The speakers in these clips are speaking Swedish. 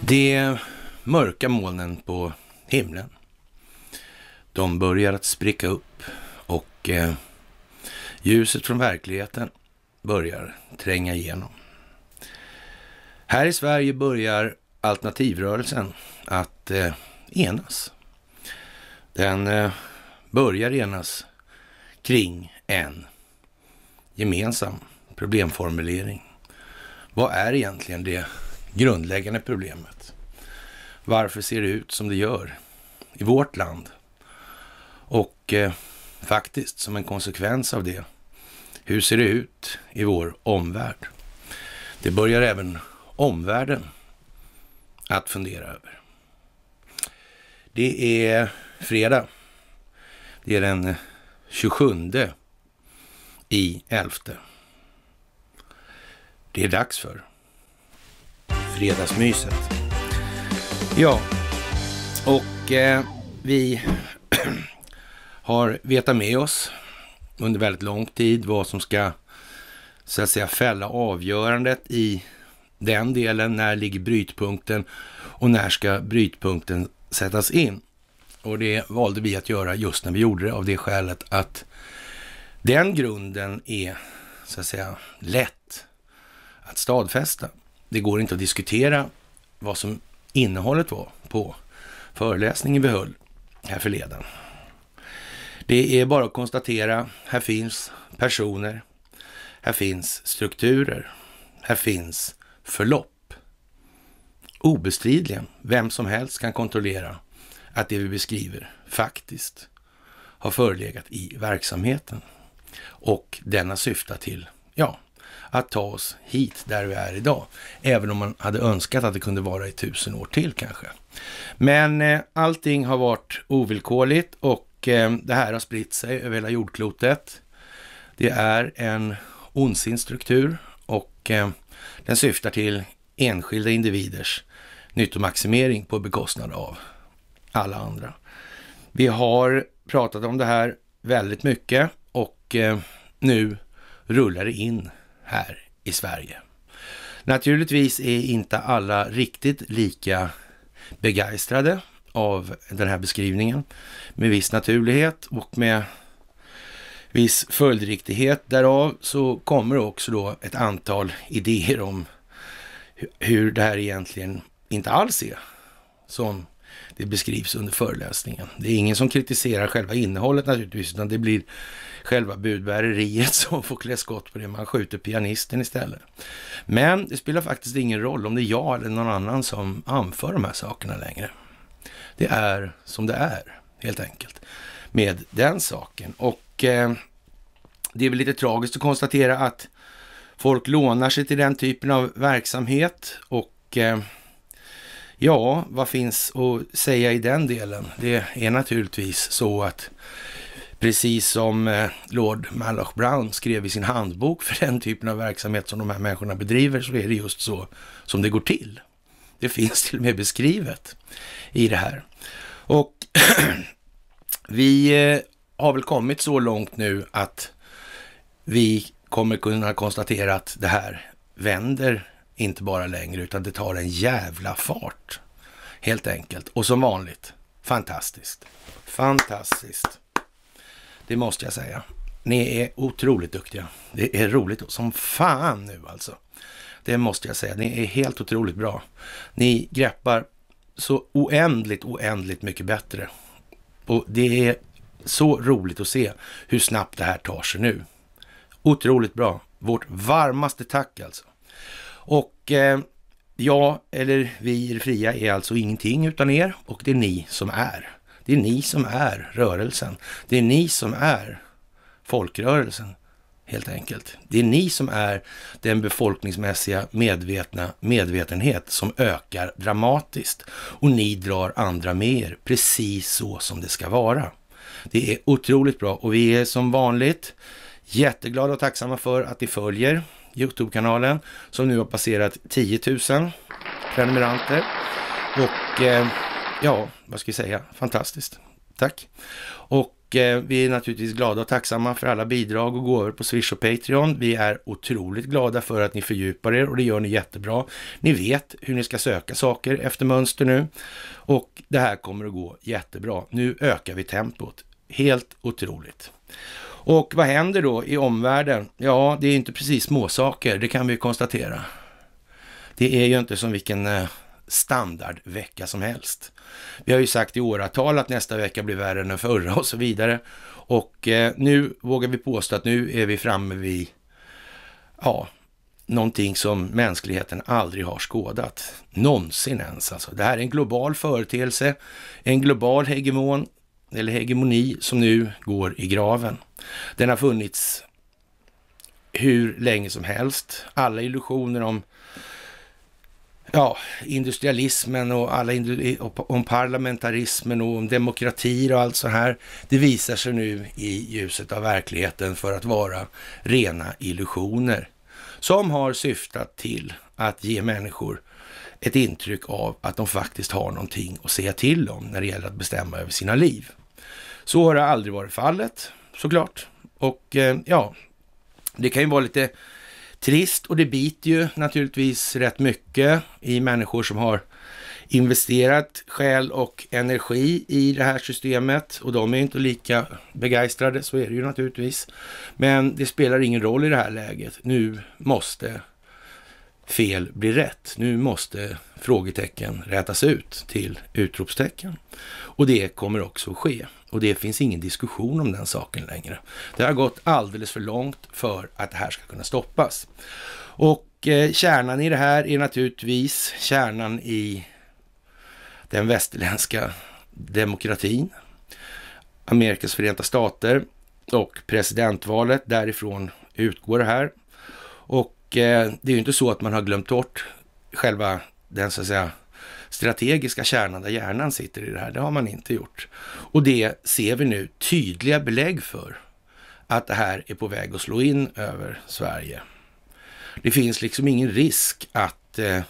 De mörka molnen på himlen, de börjar att spricka upp och eh, ljuset från verkligheten börjar tränga igenom. Här i Sverige börjar alternativrörelsen att eh, enas. Den eh, börjar enas kring en gemensam problemformulering. Vad är egentligen det grundläggande problemet? Varför ser det ut som det gör i vårt land? Och eh, faktiskt, som en konsekvens av det, hur ser det ut i vår omvärld? Det börjar även omvärlden att fundera över. Det är fredag. Det är den 27 i elfte. Det är dags för Fredagsmyset. Ja, och eh, vi har vetat med oss under väldigt lång tid vad som ska så att säga fälla avgörandet i den delen. När ligger brytpunkten och när ska brytpunkten sättas in? Och det valde vi att göra just när vi gjorde det av det skälet att den grunden är så att säga lätt att stadfästa. Det går inte att diskutera vad som innehållet var på föreläsningen vi höll här förleden. Det är bara att konstatera, här finns personer, här finns strukturer, här finns förlopp. Obestridligen, vem som helst kan kontrollera att det vi beskriver faktiskt har förelegat i verksamheten. Och denna syftar till, ja, att ta oss hit där vi är idag. Även om man hade önskat att det kunde vara i tusen år till kanske. Men eh, allting har varit ovillkorligt och eh, det här har spritt sig över hela jordklotet. Det är en ondsint struktur och eh, den syftar till enskilda individers nyttomaximering på bekostnad av alla andra. Vi har pratat om det här väldigt mycket och eh, nu rullar det in här i Sverige. Naturligtvis är inte alla riktigt lika begeistrade av den här beskrivningen med viss naturlighet och med viss följdriktighet därav så kommer också då ett antal idéer om hur det här egentligen inte alls är som det beskrivs under föreläsningen. Det är ingen som kritiserar själva innehållet naturligtvis, utan det blir själva budbäreriet som får klä skott på det. Man skjuter pianisten istället. Men det spelar faktiskt ingen roll om det är jag eller någon annan som anför de här sakerna längre. Det är som det är, helt enkelt, med den saken. Och eh, det är väl lite tragiskt att konstatera att folk lånar sig till den typen av verksamhet och eh, Ja, vad finns att säga i den delen? Det är naturligtvis så att precis som eh, Lord Malloch Brown skrev i sin handbok för den typen av verksamhet som de här människorna bedriver så är det just så som det går till. Det finns till och med beskrivet i det här. Och vi eh, har väl kommit så långt nu att vi kommer kunna konstatera att det här vänder inte bara längre, utan det tar en jävla fart. Helt enkelt. Och som vanligt, fantastiskt. Fantastiskt. Det måste jag säga. Ni är otroligt duktiga. Det är roligt som fan nu alltså. Det måste jag säga. Ni är helt otroligt bra. Ni greppar så oändligt, oändligt mycket bättre. Och det är så roligt att se hur snabbt det här tar sig nu. Otroligt bra. Vårt varmaste tack alltså. Och eh, jag eller vi i det fria är alltså ingenting utan er och det är ni som är. Det är ni som är rörelsen. Det är ni som är folkrörelsen helt enkelt. Det är ni som är den befolkningsmässiga medvetna medvetenhet som ökar dramatiskt och ni drar andra med er precis så som det ska vara. Det är otroligt bra och vi är som vanligt jätteglada och tacksamma för att ni följer Youtube-kanalen som nu har passerat 10 000 prenumeranter. Och eh, ja, vad ska jag säga? Fantastiskt. Tack. Och eh, vi är naturligtvis glada och tacksamma för alla bidrag och gåvor på Swish och Patreon. Vi är otroligt glada för att ni fördjupar er och det gör ni jättebra. Ni vet hur ni ska söka saker efter mönster nu och det här kommer att gå jättebra. Nu ökar vi tempot. Helt otroligt. Och vad händer då i omvärlden? Ja, det är inte precis småsaker, det kan vi konstatera. Det är ju inte som vilken eh, standardvecka som helst. Vi har ju sagt i åratal att nästa vecka blir värre än den förra och så vidare. Och eh, nu vågar vi påstå att nu är vi framme vid, ja, någonting som mänskligheten aldrig har skådat. Någonsin ens alltså. Det här är en global företeelse, en global hegemon eller hegemoni som nu går i graven. Den har funnits hur länge som helst. Alla illusioner om ja, industrialismen och alla om parlamentarismen och om demokratier och allt så här. Det visar sig nu i ljuset av verkligheten för att vara rena illusioner som har syftat till att ge människor ett intryck av att de faktiskt har någonting att säga till om när det gäller att bestämma över sina liv. Så har det aldrig varit fallet såklart. Och eh, ja, det kan ju vara lite trist och det biter ju naturligtvis rätt mycket i människor som har investerat själ och energi i det här systemet och de är inte lika begeistrade, så är det ju naturligtvis. Men det spelar ingen roll i det här läget. Nu måste fel bli rätt. Nu måste frågetecken rätas ut till utropstecken och det kommer också ske. Och det finns ingen diskussion om den saken längre. Det har gått alldeles för långt för att det här ska kunna stoppas. Och eh, kärnan i det här är naturligtvis kärnan i den västerländska demokratin, Amerikas förenta stater och presidentvalet. Därifrån utgår det här. Och eh, det är ju inte så att man har glömt bort själva den så att säga strategiska kärnan där hjärnan sitter i det här. Det har man inte gjort. Och det ser vi nu tydliga belägg för att det här är på väg att slå in över Sverige. Det finns liksom ingen risk att eh,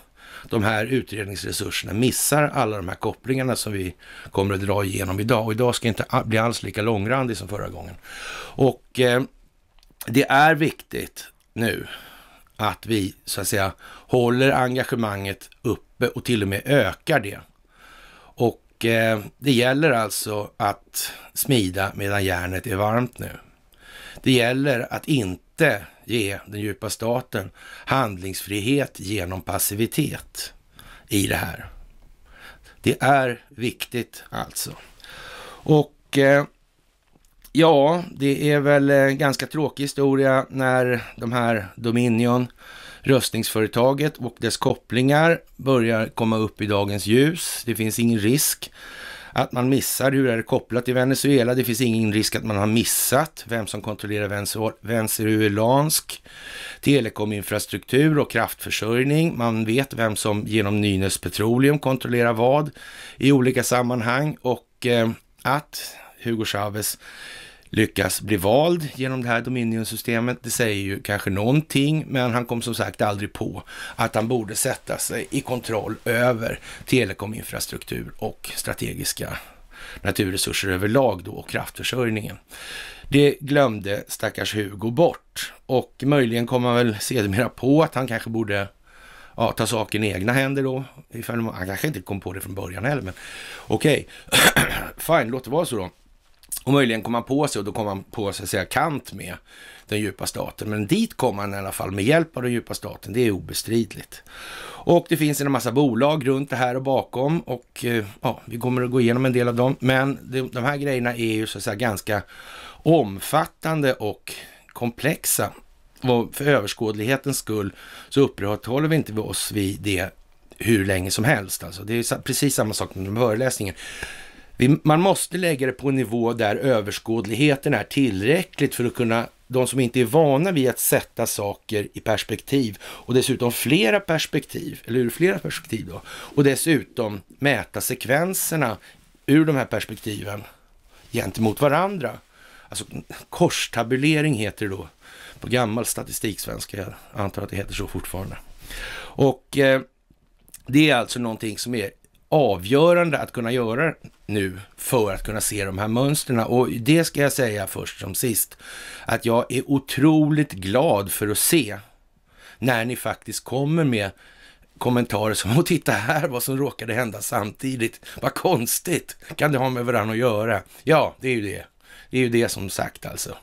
de här utredningsresurserna missar alla de här kopplingarna som vi kommer att dra igenom idag. Och idag ska inte bli alls lika långrandig som förra gången. Och eh, det är viktigt nu att vi så att säga håller engagemanget uppe och till och med ökar det. Och eh, det gäller alltså att smida medan järnet är varmt nu. Det gäller att inte ge den djupa staten handlingsfrihet genom passivitet i det här. Det är viktigt alltså. Och eh, Ja, det är väl en eh, ganska tråkig historia när de här Dominion, röstningsföretaget och dess kopplingar börjar komma upp i dagens ljus. Det finns ingen risk att man missar hur är det kopplat till Venezuela. Det finns ingen risk att man har missat vem som kontrollerar venezuelansk telekominfrastruktur och kraftförsörjning. Man vet vem som genom Nynäs Petroleum kontrollerar vad i olika sammanhang och eh, att Hugo Chavez lyckas bli vald genom det här Dominion-systemet. Det säger ju kanske någonting, men han kom som sagt aldrig på att han borde sätta sig i kontroll över telekominfrastruktur och strategiska naturresurser överlag då och kraftförsörjningen. Det glömde stackars Hugo bort och möjligen kom han väl sedermera på att han kanske borde ja, ta saken i egna händer då. Ifall man, han kanske inte kom på det från början heller, men okej. Okay. Fine, låt det vara så då. Och möjligen kom han på sig, och då kom han på sig att säga kant med den djupa staten. Men dit kom han i alla fall med hjälp av den djupa staten, det är obestridligt. Och det finns en massa bolag runt det här och bakom och eh, ja, vi kommer att gå igenom en del av dem. Men de här grejerna är ju så att säga ganska omfattande och komplexa. Och för överskådlighetens skull så upprätthåller vi inte oss vid det hur länge som helst. Alltså, det är precis samma sak med föreläsningen man måste lägga det på en nivå där överskådligheten är tillräckligt för att kunna de som inte är vana vid att sätta saker i perspektiv och dessutom flera perspektiv, eller ur flera perspektiv då, och dessutom mäta sekvenserna ur de här perspektiven gentemot varandra. Alltså korstabulering heter det då på gammal statistiksvenska. Jag antar att det heter så fortfarande. Och eh, det är alltså någonting som är avgörande att kunna göra nu för att kunna se de här mönstren. Och det ska jag säga först som sist, att jag är otroligt glad för att se när ni faktiskt kommer med kommentarer som att titta här vad som råkade hända samtidigt. Vad konstigt, kan det ha med varandra att göra? Ja, det är ju det. Det är ju det som sagt alltså.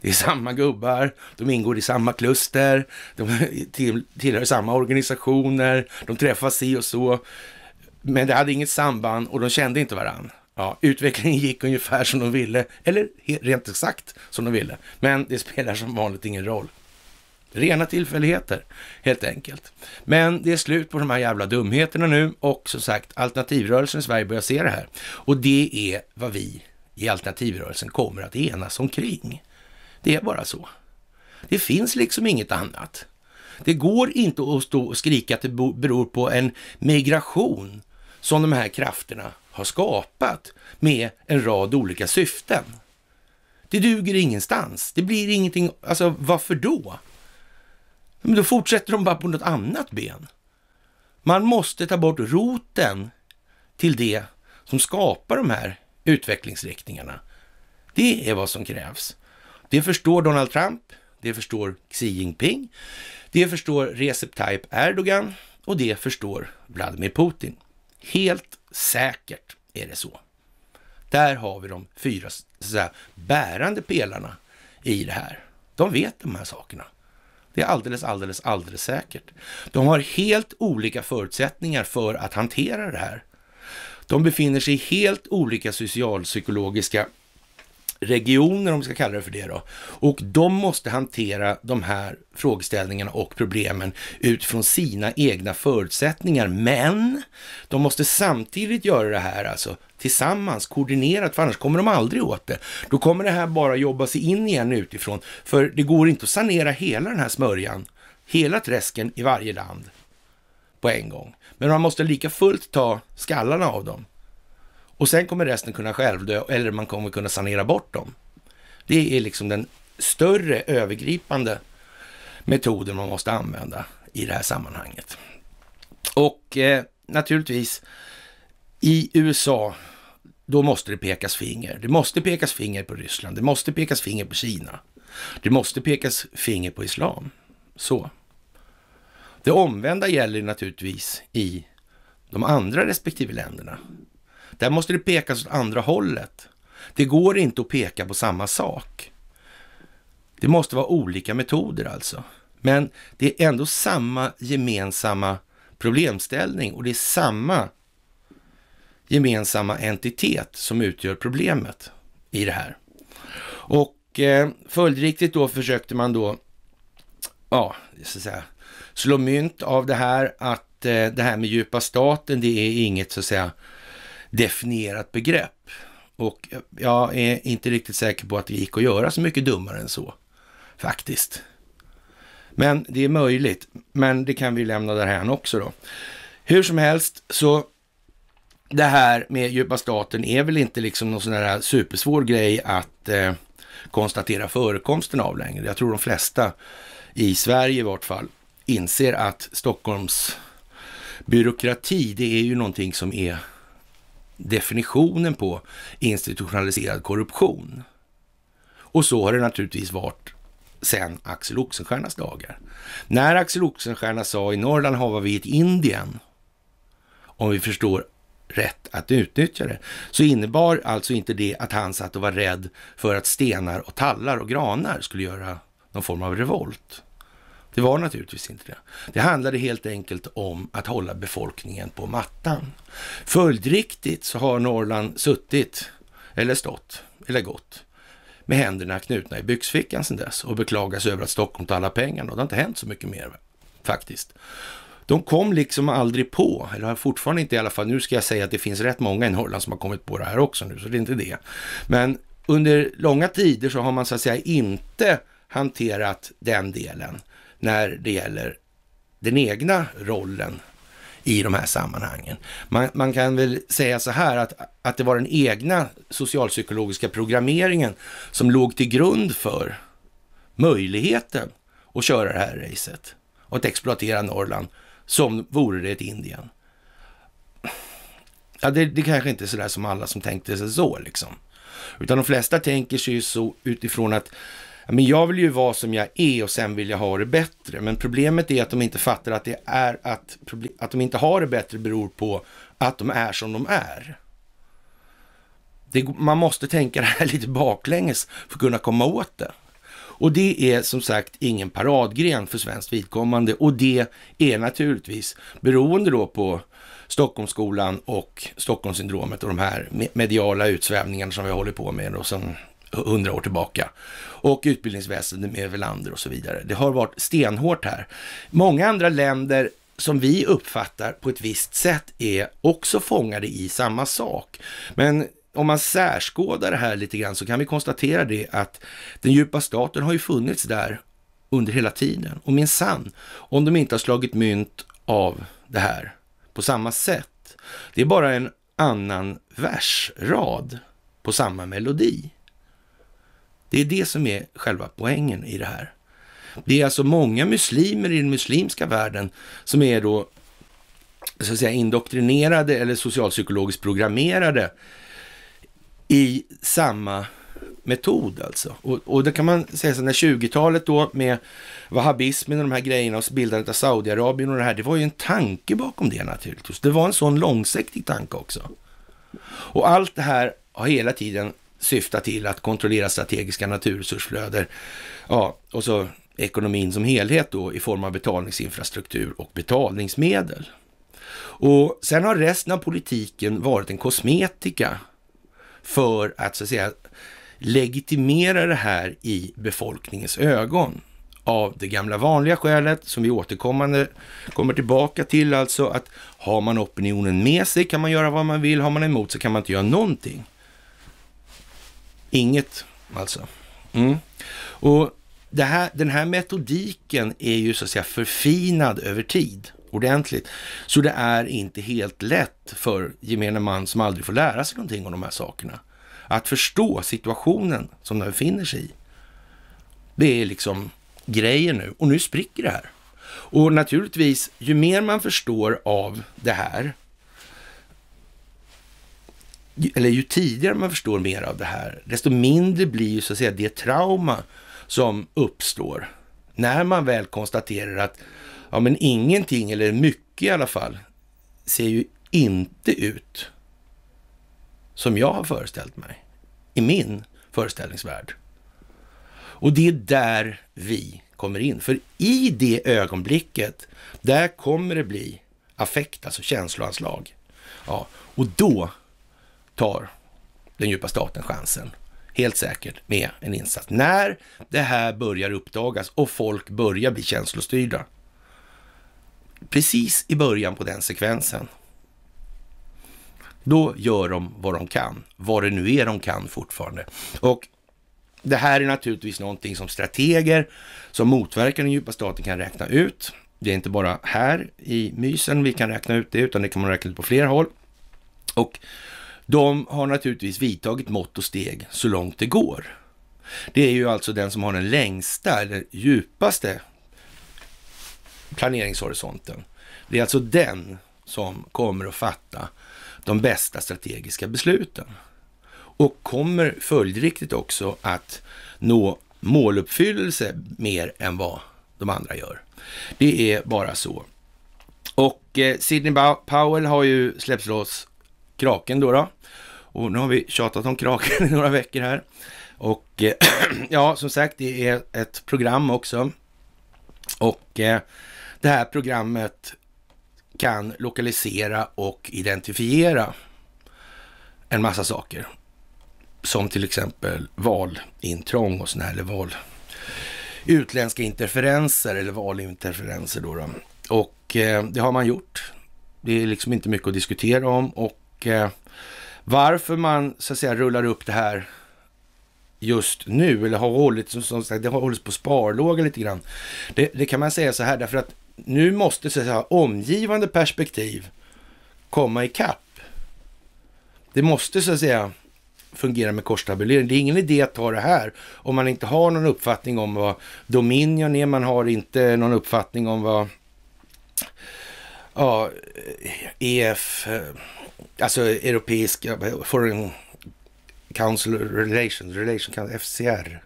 Det är samma gubbar, de ingår i samma kluster, de tillhör samma organisationer, de träffas si och så. Men det hade inget samband och de kände inte varandra. Ja, utvecklingen gick ungefär som de ville, eller rent exakt som de ville. Men det spelar som vanligt ingen roll. Rena tillfälligheter, helt enkelt. Men det är slut på de här jävla dumheterna nu och som sagt, alternativrörelsen i Sverige börjar se det här. Och det är vad vi i alternativrörelsen kommer att enas omkring. Det är bara så. Det finns liksom inget annat. Det går inte att stå och skrika att det beror på en migration som de här krafterna har skapat med en rad olika syften. Det duger ingenstans. Det blir ingenting. Alltså varför då? Men då fortsätter de bara på något annat ben. Man måste ta bort roten till det som skapar de här utvecklingsriktningarna. Det är vad som krävs. Det förstår Donald Trump, det förstår Xi Jinping, det förstår Recep Tayyip Erdogan och det förstår Vladimir Putin. Helt säkert är det så. Där har vi de fyra säga, bärande pelarna i det här. De vet de här sakerna. Det är alldeles, alldeles, alldeles säkert. De har helt olika förutsättningar för att hantera det här. De befinner sig i helt olika socialpsykologiska regioner, om vi ska kalla det för det då. Och de måste hantera de här frågeställningarna och problemen utifrån sina egna förutsättningar. Men de måste samtidigt göra det här alltså tillsammans, koordinerat, för annars kommer de aldrig åt det. Då kommer det här bara jobba sig in igen utifrån, för det går inte att sanera hela den här smörjan, hela träsken i varje land på en gång. Men man måste lika fullt ta skallarna av dem och sen kommer resten kunna självdö eller man kommer kunna sanera bort dem. Det är liksom den större övergripande metoden man måste använda i det här sammanhanget. Och eh, naturligtvis i USA, då måste det pekas finger. Det måste pekas finger på Ryssland, det måste pekas finger på Kina. Det måste pekas finger på islam. Så. Det omvända gäller naturligtvis i de andra respektive länderna. Där måste det pekas åt andra hållet. Det går inte att peka på samma sak. Det måste vara olika metoder alltså. Men det är ändå samma gemensamma problemställning och det är samma gemensamma entitet som utgör problemet i det här. Och eh, följdriktigt då försökte man då, ja, så att säga, slå mynt av det här att eh, det här med djupa staten, det är inget så att säga definierat begrepp. Och jag är inte riktigt säker på att det gick att göra så mycket dummare än så, faktiskt. Men det är möjligt, men det kan vi lämna därhän också då. Hur som helst, så det här med djupa staten är väl inte liksom någon sån här supersvår grej att eh, konstatera förekomsten av längre. Jag tror de flesta, i Sverige i vart fall, inser att Stockholms byråkrati, det är ju någonting som är definitionen på institutionaliserad korruption. Och så har det naturligtvis varit sedan Axel Oxenstiernas dagar. När Axel Oxenstierna sa i Norrland har vi ett Indien, om vi förstår rätt att utnyttja det, så innebar alltså inte det att han satt och var rädd för att stenar och tallar och granar skulle göra någon form av revolt. Det var naturligtvis inte det. Det handlade helt enkelt om att hålla befolkningen på mattan. Följdriktigt så har Norrland suttit, eller stått, eller gått med händerna knutna i byxfickan sedan dess och beklagas över att Stockholm tar alla pengarna. Och det har inte hänt så mycket mer faktiskt. De kom liksom aldrig på, eller har fortfarande inte i alla fall, nu ska jag säga att det finns rätt många i Norrland som har kommit på det här också nu, så det är inte det. Men under långa tider så har man så att säga inte hanterat den delen när det gäller den egna rollen i de här sammanhangen. Man, man, kan väl säga så här att, att det var den egna socialpsykologiska programmeringen som låg till grund för möjligheten att köra det här racet och att exploatera Norrland som vore det ett Indien. Ja, det, det kanske inte är så där som alla som tänkte sig så liksom. Utan de flesta tänker sig ju så utifrån att men jag vill ju vara som jag är och sen vill jag ha det bättre. Men problemet är att de inte fattar att det är att, att de inte har det bättre beror på att de är som de är. Det, man måste tänka det här lite baklänges för att kunna komma åt det. Och det är som sagt ingen paradgren för svenskt vidkommande och det är naturligtvis beroende då på Stockholmsskolan och Stockholmssyndromet och de här mediala utsvävningarna som vi håller på med och som hundra år tillbaka. Och utbildningsväsendet med Welander och så vidare. Det har varit stenhårt här. Många andra länder som vi uppfattar på ett visst sätt är också fångade i samma sak. Men om man särskådar det här lite grann så kan vi konstatera det att den djupa staten har ju funnits där under hela tiden. Och min sann, om de inte har slagit mynt av det här på samma sätt. Det är bara en annan versrad på samma melodi. Det är det som är själva poängen i det här. Det är alltså många muslimer i den muslimska världen som är då så att säga indoktrinerade eller socialpsykologiskt programmerade i samma metod alltså. Och, och det kan man säga så när 20-talet då med wahhabismen och de här grejerna och bildandet av Saudiarabien och det här, det var ju en tanke bakom det naturligtvis. Det var en sån långsiktig tanke också. Och allt det här har hela tiden syftar till att kontrollera strategiska naturresursflöden. Ja, och så ekonomin som helhet då i form av betalningsinfrastruktur och betalningsmedel. Och sen har resten av politiken varit en kosmetika för att så att säga legitimera det här i befolkningens ögon. Av det gamla vanliga skälet som vi återkommande kommer tillbaka till alltså att har man opinionen med sig kan man göra vad man vill, har man emot så kan man inte göra någonting. Inget alltså. Mm. Och här, den här metodiken är ju så att säga förfinad över tid ordentligt. Så det är inte helt lätt för gemene man som aldrig får lära sig någonting om de här sakerna. Att förstå situationen som den befinner sig i. Det är liksom grejen nu och nu spricker det här. Och naturligtvis, ju mer man förstår av det här, eller ju tidigare man förstår mer av det här, desto mindre blir ju så att säga det trauma som uppstår. När man väl konstaterar att, ja men ingenting, eller mycket i alla fall, ser ju inte ut som jag har föreställt mig i min föreställningsvärld. Och det är där vi kommer in. För i det ögonblicket, där kommer det bli affekt, alltså känsloanslag. Ja, och då tar den djupa staten chansen, helt säkert, med en insats. När det här börjar uppdagas och folk börjar bli känslostyrda, precis i början på den sekvensen, då gör de vad de kan, vad det nu är de kan fortfarande. Och det här är naturligtvis någonting som strateger som motverkar den djupa staten kan räkna ut. Det är inte bara här i mysen vi kan räkna ut det, utan det kan man räkna ut på flera håll. Och de har naturligtvis vidtagit mått och steg så långt det går. Det är ju alltså den som har den längsta eller djupaste planeringshorisonten. Det är alltså den som kommer att fatta de bästa strategiska besluten och kommer följdriktigt också att nå måluppfyllelse mer än vad de andra gör. Det är bara så. Och eh, Sidney Powell har ju släppts loss kraken då. då. Och nu har vi tjatat om kraken i några veckor här. Och eh, ja, som sagt, det är ett program också. Och eh, det här programmet kan lokalisera och identifiera en massa saker. Som till exempel valintrång och sådana här, eller val, utländska interferenser eller valinterferenser då. då. Och eh, det har man gjort. Det är liksom inte mycket att diskutera om och eh, varför man så att säga rullar upp det här just nu, eller har hållit, som sagt, det har hållits på sparlåga lite grann. Det, det kan man säga så här, därför att nu måste så att säga, omgivande perspektiv komma ikapp. Det måste så att säga fungera med korstabulering. Det är ingen idé att ta det här om man inte har någon uppfattning om vad Dominion är, man har inte någon uppfattning om vad ja, EF, eh, alltså Europeiska Foreign Council Relations, Relation Council, FCR.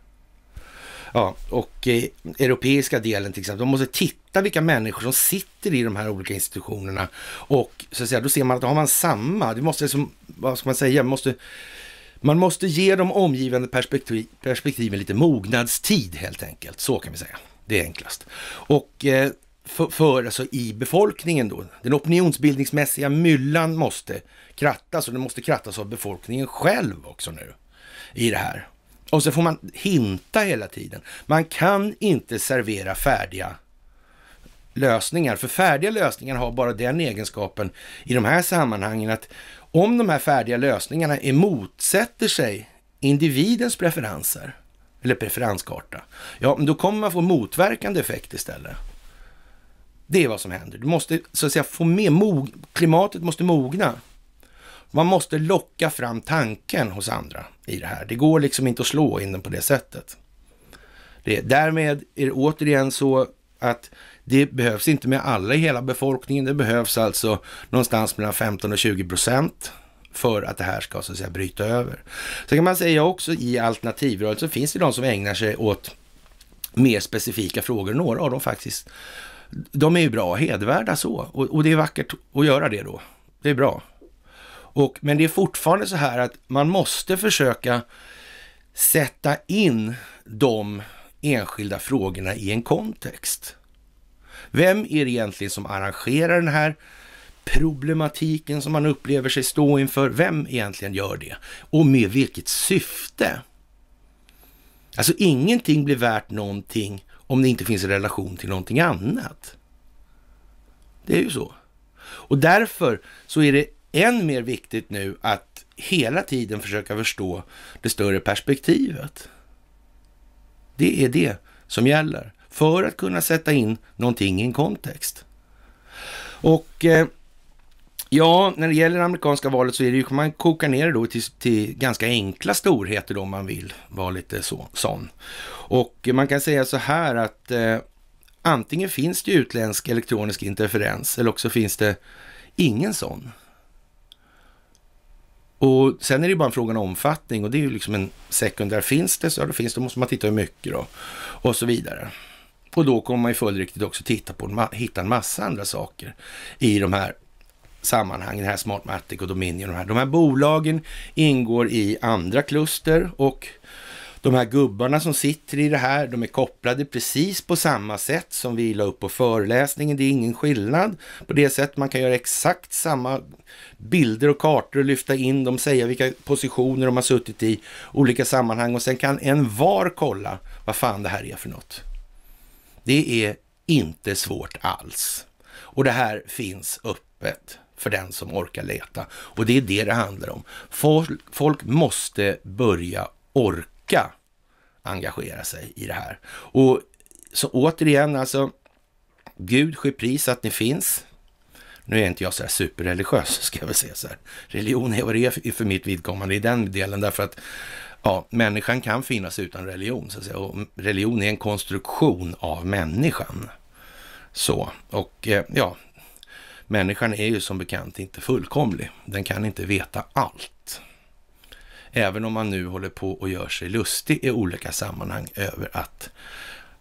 Ja, och eh, europeiska delen till exempel, de måste titta vilka människor som sitter i de här olika institutionerna och så att säga, då ser man att då har man samma, det måste liksom, vad ska man säga, man måste, man måste ge de omgivande perspektiv, perspektiven lite mognadstid helt enkelt, så kan vi säga. Det är enklast. Och eh, för, för alltså i befolkningen då. Den opinionsbildningsmässiga myllan måste krattas och den måste krattas av befolkningen själv också nu i det här. Och så får man hinta hela tiden. Man kan inte servera färdiga lösningar, för färdiga lösningar har bara den egenskapen i de här sammanhangen att om de här färdiga lösningarna motsätter sig individens preferenser eller preferenskarta, ja, men då kommer man få motverkande effekt istället. Det är vad som händer. Du måste så att säga få med, mog, klimatet måste mogna. Man måste locka fram tanken hos andra i det här. Det går liksom inte att slå in den på det sättet. Det, därmed är det återigen så att det behövs inte med alla i hela befolkningen. Det behövs alltså någonstans mellan 15 och 20 procent för att det här ska så att säga bryta över. Sen kan man säga också i alternativrörelsen finns det de som ägnar sig åt mer specifika frågor. Några av dem faktiskt de är ju bra och hedvärda så. Och, och, det är vackert att göra det då. Det är bra. Och, men det är fortfarande så här att man måste försöka sätta in de enskilda frågorna i en kontext. Vem är det egentligen som arrangerar den här problematiken som man upplever sig stå inför? Vem egentligen gör det? Och med vilket syfte? Alltså ingenting blir värt någonting om det inte finns en relation till någonting annat. Det är ju så. Och därför så är det än mer viktigt nu att hela tiden försöka förstå det större perspektivet. Det är det som gäller för att kunna sätta in någonting i en kontext. Och eh, Ja, när det gäller det amerikanska valet så är det ju, man kokar ner det då till, till ganska enkla storheter då, om man vill vara lite så, sån. Och man kan säga så här att eh, antingen finns det utländsk elektronisk interferens eller också finns det ingen sån. Och sen är det ju bara en fråga om omfattning och det är ju liksom en sekundär. Finns det så ja, då finns det, då måste man titta hur mycket då och så vidare. Och då kommer man ju följdriktigt också titta på, hitta en massa andra saker i de här sammanhang, den här Smartmatic och Dominion. Och de, här. de här bolagen ingår i andra kluster och de här gubbarna som sitter i det här, de är kopplade precis på samma sätt som vi la upp på föreläsningen. Det är ingen skillnad på det sättet. Man kan göra exakt samma bilder och kartor och lyfta in dem, säga vilka positioner de har suttit i olika sammanhang och sen kan en var kolla vad fan det här är för något. Det är inte svårt alls. Och det här finns öppet för den som orkar leta. Och det är det det handlar om. Folk, folk måste börja orka engagera sig i det här. Och så återigen, alltså, Gud ske pris att ni finns. Nu är inte jag så här superreligiös, ska jag väl säga så här. Religion är vad det är för mitt vidkommande i den delen, därför att ja, människan kan finnas utan religion, så att säga. Och religion är en konstruktion av människan. Så, och eh, ja, Människan är ju som bekant inte fullkomlig. Den kan inte veta allt. Även om man nu håller på och gör sig lustig i olika sammanhang över att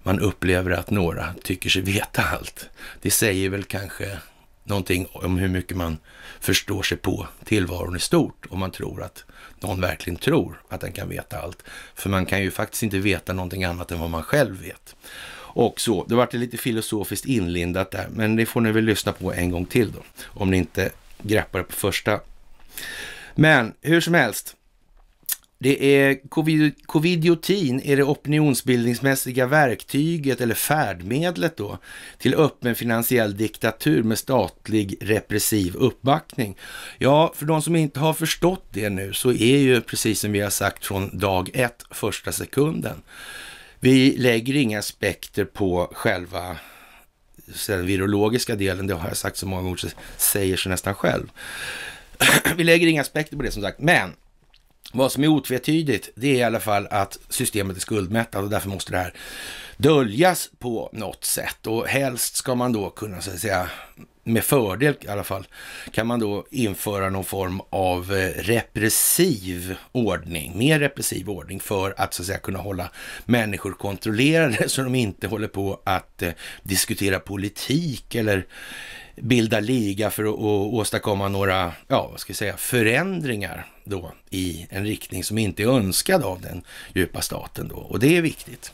man upplever att några tycker sig veta allt. Det säger väl kanske någonting om hur mycket man förstår sig på tillvaron i stort om man tror att någon verkligen tror att den kan veta allt. För man kan ju faktiskt inte veta någonting annat än vad man själv vet. Och så, det vart lite filosofiskt inlindat där, men det får ni väl lyssna på en gång till då, om ni inte greppar det på första. Men hur som helst, det är covid, covidiotin är det opinionsbildningsmässiga verktyget eller färdmedlet då till öppen finansiell diktatur med statlig repressiv uppbackning. Ja, för de som inte har förstått det nu så är ju precis som vi har sagt från dag ett, första sekunden, vi lägger inga aspekter på själva den virologiska delen, det har jag sagt så många gånger, så säger sig nästan själv. Vi lägger inga aspekter på det som sagt, men vad som är otvetydigt, det är i alla fall att systemet är skuldmättat och därför måste det här döljas på något sätt. Och helst ska man då kunna så att säga med fördel i alla fall, kan man då införa någon form av eh, repressiv ordning, mer repressiv ordning för att så att säga kunna hålla människor kontrollerade så de inte håller på att eh, diskutera politik eller bilda liga för att åstadkomma några, ja, vad ska jag säga, förändringar då i en riktning som inte är önskad av den djupa staten då. Och det är viktigt.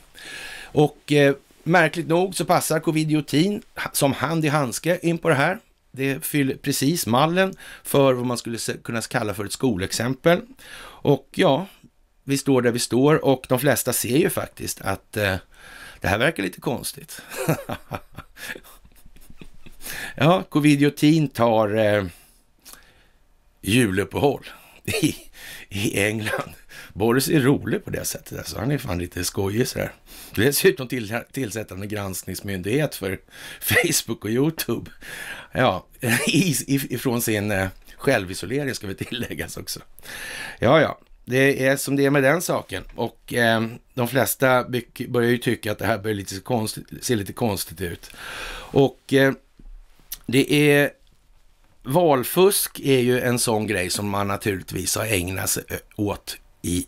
Och eh, Märkligt nog så passar covidiotin som hand i handske in på det här. Det fyller precis mallen för vad man skulle kunna kalla för ett skolexempel. Och ja, vi står där vi står och de flesta ser ju faktiskt att eh, det här verkar lite konstigt. ja, covidiotin tar eh, juluppehåll i, i England. Boris är rolig på det sättet. Alltså, han är fan lite skojig sådär. Dessutom till, tillsätter han en granskningsmyndighet för Facebook och YouTube. Ja, ifrån sin eh, självisolering ska vi tilläggas också. Ja, ja. Det är som det är med den saken och eh, de flesta börjar ju tycka att det här börjar lite konstigt, se lite konstigt ut. Och eh, det är Valfusk är ju en sån grej som man naturligtvis har ägnat sig åt i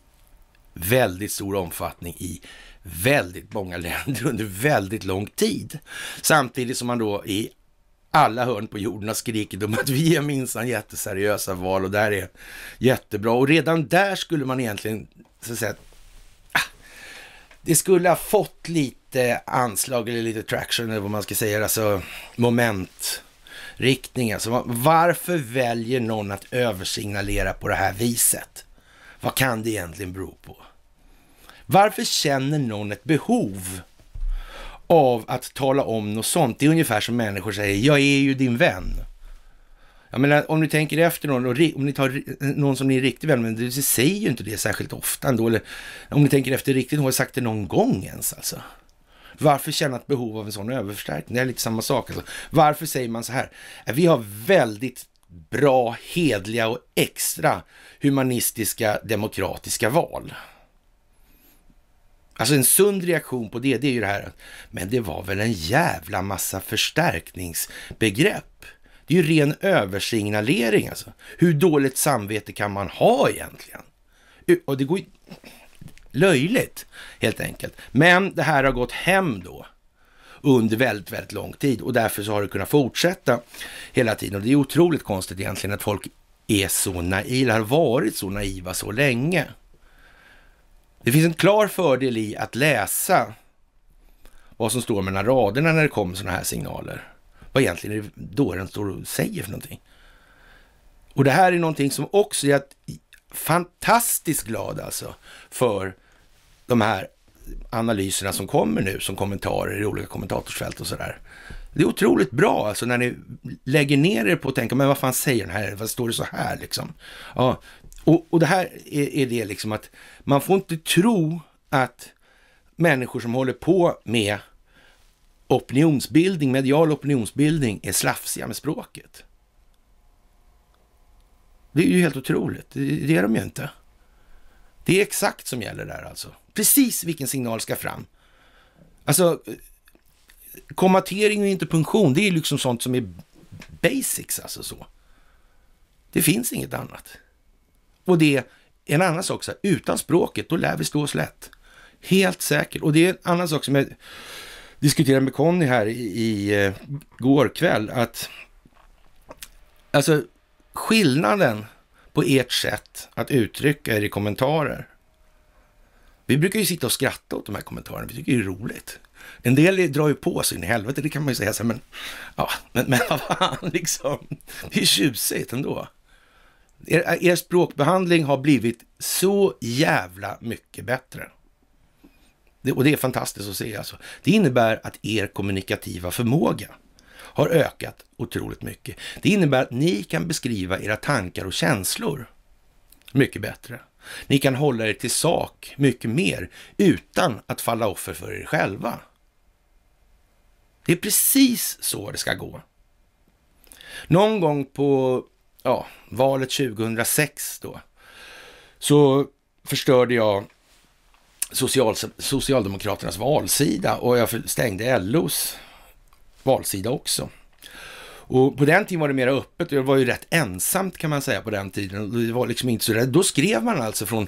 väldigt stor omfattning i väldigt många länder under väldigt lång tid. Samtidigt som man då i alla hörn på jorden har skrikit om att vi är minsann jätteseriösa val och det här är jättebra. Och redan där skulle man egentligen, så att säga, ah, det skulle ha fått lite anslag eller lite traction eller vad man ska säga, alltså momentriktning. Alltså varför väljer någon att översignalera på det här viset? Vad kan det egentligen bero på? Varför känner någon ett behov av att tala om något sånt? Det är ungefär som människor säger, jag är ju din vän. Jag menar, om ni tänker efter någon, om ni tar någon som ni är riktigt vän med, det säger ju inte det särskilt ofta ändå. Eller om ni tänker efter riktigt, har jag sagt det någon gång ens alltså. Varför känna ett behov av en sån överförstärkning? Det är lite samma sak. Alltså. Varför säger man så här? Vi har väldigt bra, hedliga och extra humanistiska demokratiska val. Alltså en sund reaktion på det, det är ju det här men det var väl en jävla massa förstärkningsbegrepp. Det är ju ren översignalering alltså. Hur dåligt samvete kan man ha egentligen? Och det går ju löjligt helt enkelt. Men det här har gått hem då under väldigt, väldigt lång tid och därför så har det kunnat fortsätta hela tiden. Och det är otroligt konstigt egentligen att folk är så naiva, har varit så naiva så länge. Det finns en klar fördel i att läsa vad som står mellan raderna när det kommer sådana här signaler. Vad egentligen är det då den står och säger för någonting. Och det här är någonting som också är att fantastiskt glad alltså för de här analyserna som kommer nu som kommentarer i olika kommentatorsfält och sådär. Det är otroligt bra alltså när ni lägger ner er på att tänka, men vad fan säger den här? Vad står det så här liksom? Ja, och, och det här är, är det liksom att man får inte tro att människor som håller på med opinionsbildning, medial opinionsbildning, är slafsiga med språket. Det är ju helt otroligt. Det är de ju inte. Det är exakt som gäller där alltså. Precis vilken signal ska fram. Alltså, kommatering och interpunktion, det är liksom sånt som är basics alltså så. Det finns inget annat. Och det är en annan sak, så här, utan språket, då lär vi stå oss lätt. Helt säkert. Och det är en annan sak som jag diskuterade med Conny här i, i eh, går kväll, att alltså skillnaden på ert sätt att uttrycka er i kommentarer. Vi brukar ju sitta och skratta åt de här kommentarerna, vi tycker det är roligt. En del drar ju på sig in i helvete, det kan man ju säga så men, ja, men, men vad fan liksom. Det är tjusigt ändå. Er, er språkbehandling har blivit så jävla mycket bättre. Det, och det är fantastiskt att se alltså. Det innebär att er kommunikativa förmåga har ökat otroligt mycket. Det innebär att ni kan beskriva era tankar och känslor mycket bättre. Ni kan hålla er till sak mycket mer utan att falla offer för er själva. Det är precis så det ska gå. Någon gång på ja, valet 2006 då, så förstörde jag Social, Socialdemokraternas valsida och jag stängde LOs valsida också. Och på den tiden var det mer öppet och det var ju rätt ensamt kan man säga på den tiden. Det var liksom inte så rätt. Då skrev man alltså från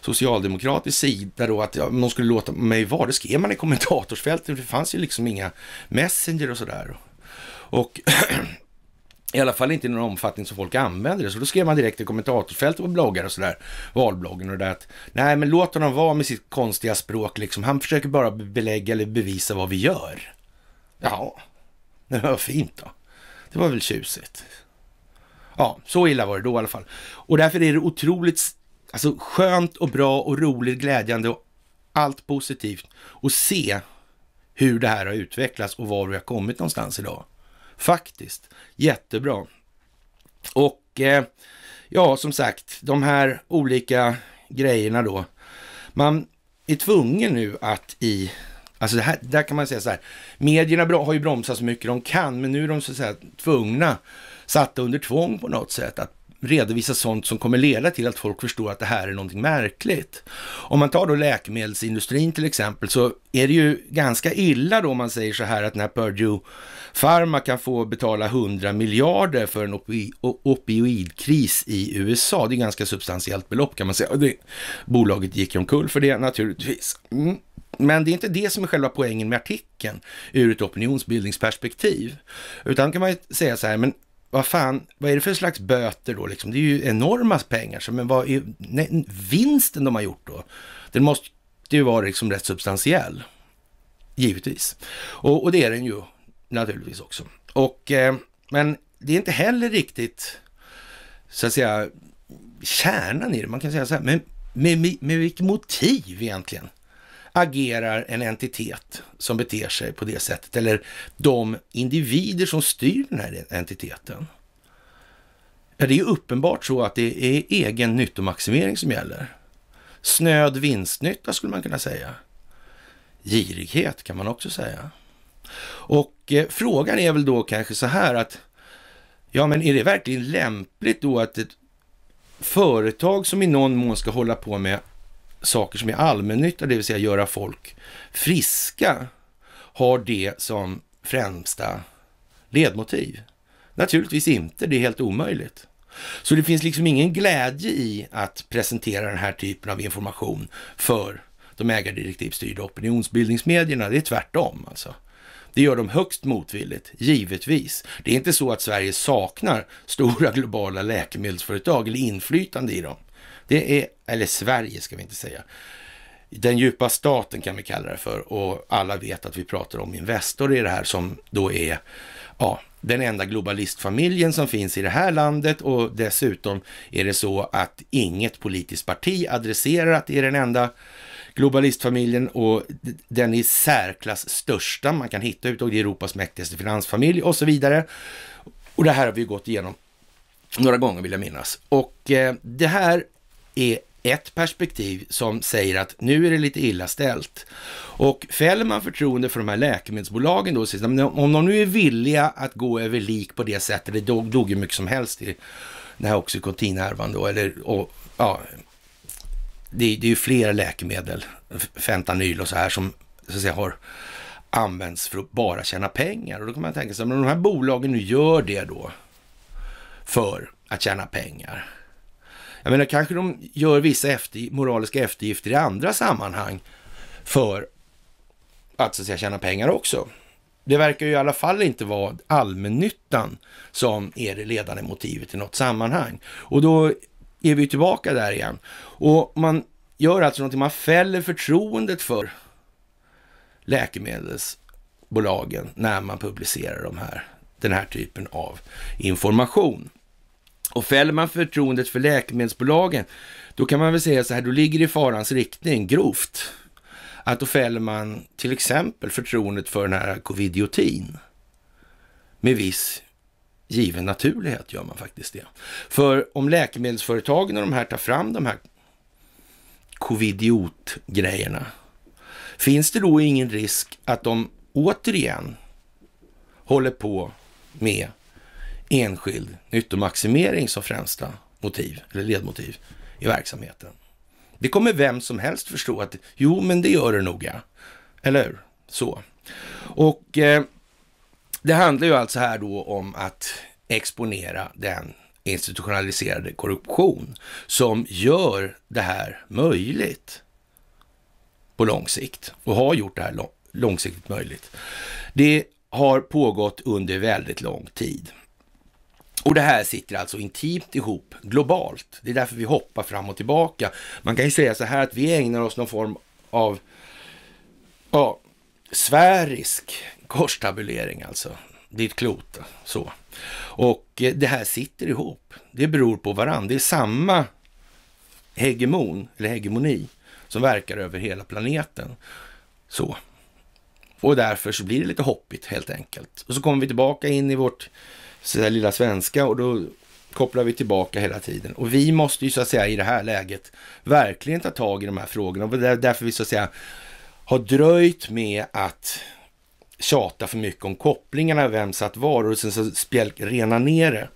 socialdemokratisk sida då att ja, de skulle låta mig vara. Det skrev man i kommentatorsfältet. Det fanns ju liksom inga messenger och sådär. Och i alla fall inte i någon omfattning som folk använder det. Så då skrev man direkt i kommentatorsfältet på bloggar och sådär, valbloggen och det där att nej men låt honom vara med sitt konstiga språk liksom. Han försöker bara belägga eller bevisa vad vi gör. Jaha, det var fint då. Det var väl tjusigt. Ja, så illa var det då i alla fall. Och därför är det otroligt alltså, skönt och bra och roligt, glädjande och allt positivt att se hur det här har utvecklats och var vi har kommit någonstans idag. Faktiskt, jättebra. Och eh, ja, som sagt, de här olika grejerna då. Man är tvungen nu att i Alltså det här, där kan man säga så här, medierna har ju bromsat så mycket de kan, men nu är de så att säga tvungna, satta under tvång på något sätt, att redovisa sånt som kommer leda till att folk förstår att det här är någonting märkligt. Om man tar då läkemedelsindustrin till exempel så är det ju ganska illa då om man säger så här att när Purdue Pharma kan få betala 100 miljarder för en opi opioidkris i USA. Det är ganska substantiellt belopp kan man säga. Det, bolaget gick omkull för det naturligtvis. Mm. Men det är inte det som är själva poängen med artikeln ur ett opinionsbildningsperspektiv. Utan kan man ju säga så här, men vad fan, vad är det för slags böter då liksom? Det är ju enorma pengar, så men vad är nej, vinsten de har gjort då? Den måste ju vara liksom rätt substantiell, givetvis. Och, och det är den ju naturligtvis också. Och, eh, men det är inte heller riktigt, så att säga, kärnan i det. Man kan säga så här, men med, med, med vilket motiv egentligen? agerar en entitet som beter sig på det sättet, eller de individer som styr den här entiteten. det är ju uppenbart så att det är egen nyttomaximering som gäller. Snöd vinstnytta skulle man kunna säga. Girighet kan man också säga. Och eh, frågan är väl då kanske så här att, ja men är det verkligen lämpligt då att ett företag som i någon mån ska hålla på med saker som är allmännytta, det vill säga göra folk friska, har det som främsta ledmotiv? Naturligtvis inte, det är helt omöjligt. Så det finns liksom ingen glädje i att presentera den här typen av information för de ägardirektivstyrda opinionsbildningsmedierna. Det är tvärtom alltså. Det gör de högst motvilligt, givetvis. Det är inte så att Sverige saknar stora globala läkemedelsföretag eller inflytande i dem. Det är, eller Sverige ska vi inte säga. Den djupa staten kan vi kalla det för och alla vet att vi pratar om Investor i det här som då är, ja, den enda globalistfamiljen som finns i det här landet och dessutom är det så att inget politiskt parti adresserar att det är den enda globalistfamiljen och den i särklass största man kan hitta ute och det är Europas mäktigaste finansfamilj och så vidare. Och det här har vi gått igenom några gånger vill jag minnas. Och eh, det här är ett perspektiv som säger att nu är det lite illa ställt. Och fäller man förtroende för de här läkemedelsbolagen då, om de nu är villiga att gå över lik på det sättet, det dog, dog ju mycket som helst i den här oxycontin-härvan då, eller och, ja, det, det, är ju flera läkemedel, fentanyl och så här, som så att säga har använts för att bara tjäna pengar. Och då kan man tänka sig, men om de här bolagen nu gör det då för att tjäna pengar, jag menar, kanske de gör vissa efter, moraliska eftergifter i andra sammanhang för att så att säga tjäna pengar också. Det verkar ju i alla fall inte vara allmännyttan som är det ledande motivet i något sammanhang. Och då är vi tillbaka där igen. Och man gör alltså någonting, man fäller förtroendet för läkemedelsbolagen när man publicerar de här, den här typen av information. Och fäller man förtroendet för läkemedelsbolagen, då kan man väl säga så här, då ligger det i farans riktning grovt. Att då fäller man till exempel förtroendet för den här covidiotin. Med viss given naturlighet gör man faktiskt det. För om läkemedelsföretagen och de här tar fram de här covidiot-grejerna, finns det då ingen risk att de återigen håller på med enskild nyttomaximering som främsta motiv eller ledmotiv i verksamheten. Det kommer vem som helst förstå att jo, men det gör det nog ja. Eller hur? Så. Och eh, det handlar ju alltså här då om att exponera den institutionaliserade korruption som gör det här möjligt på lång sikt och har gjort det här långsiktigt möjligt. Det har pågått under väldigt lång tid och det här sitter alltså intimt ihop globalt. Det är därför vi hoppar fram och tillbaka. Man kan ju säga så här att vi ägnar oss någon form av ja, sfärisk korstabulering alltså. Det är ett klot så. Och eh, det här sitter ihop. Det beror på varandra. Det är samma hegemon eller hegemoni som verkar över hela planeten. Så. Och därför så blir det lite hoppigt helt enkelt. Och så kommer vi tillbaka in i vårt Sådär lilla svenska och då kopplar vi tillbaka hela tiden. Och vi måste ju så att säga i det här läget verkligen ta tag i de här frågorna. Och det är därför vi så att säga har dröjt med att tjata för mycket om kopplingarna, vem satt var och sen så spjälk, rena ner det,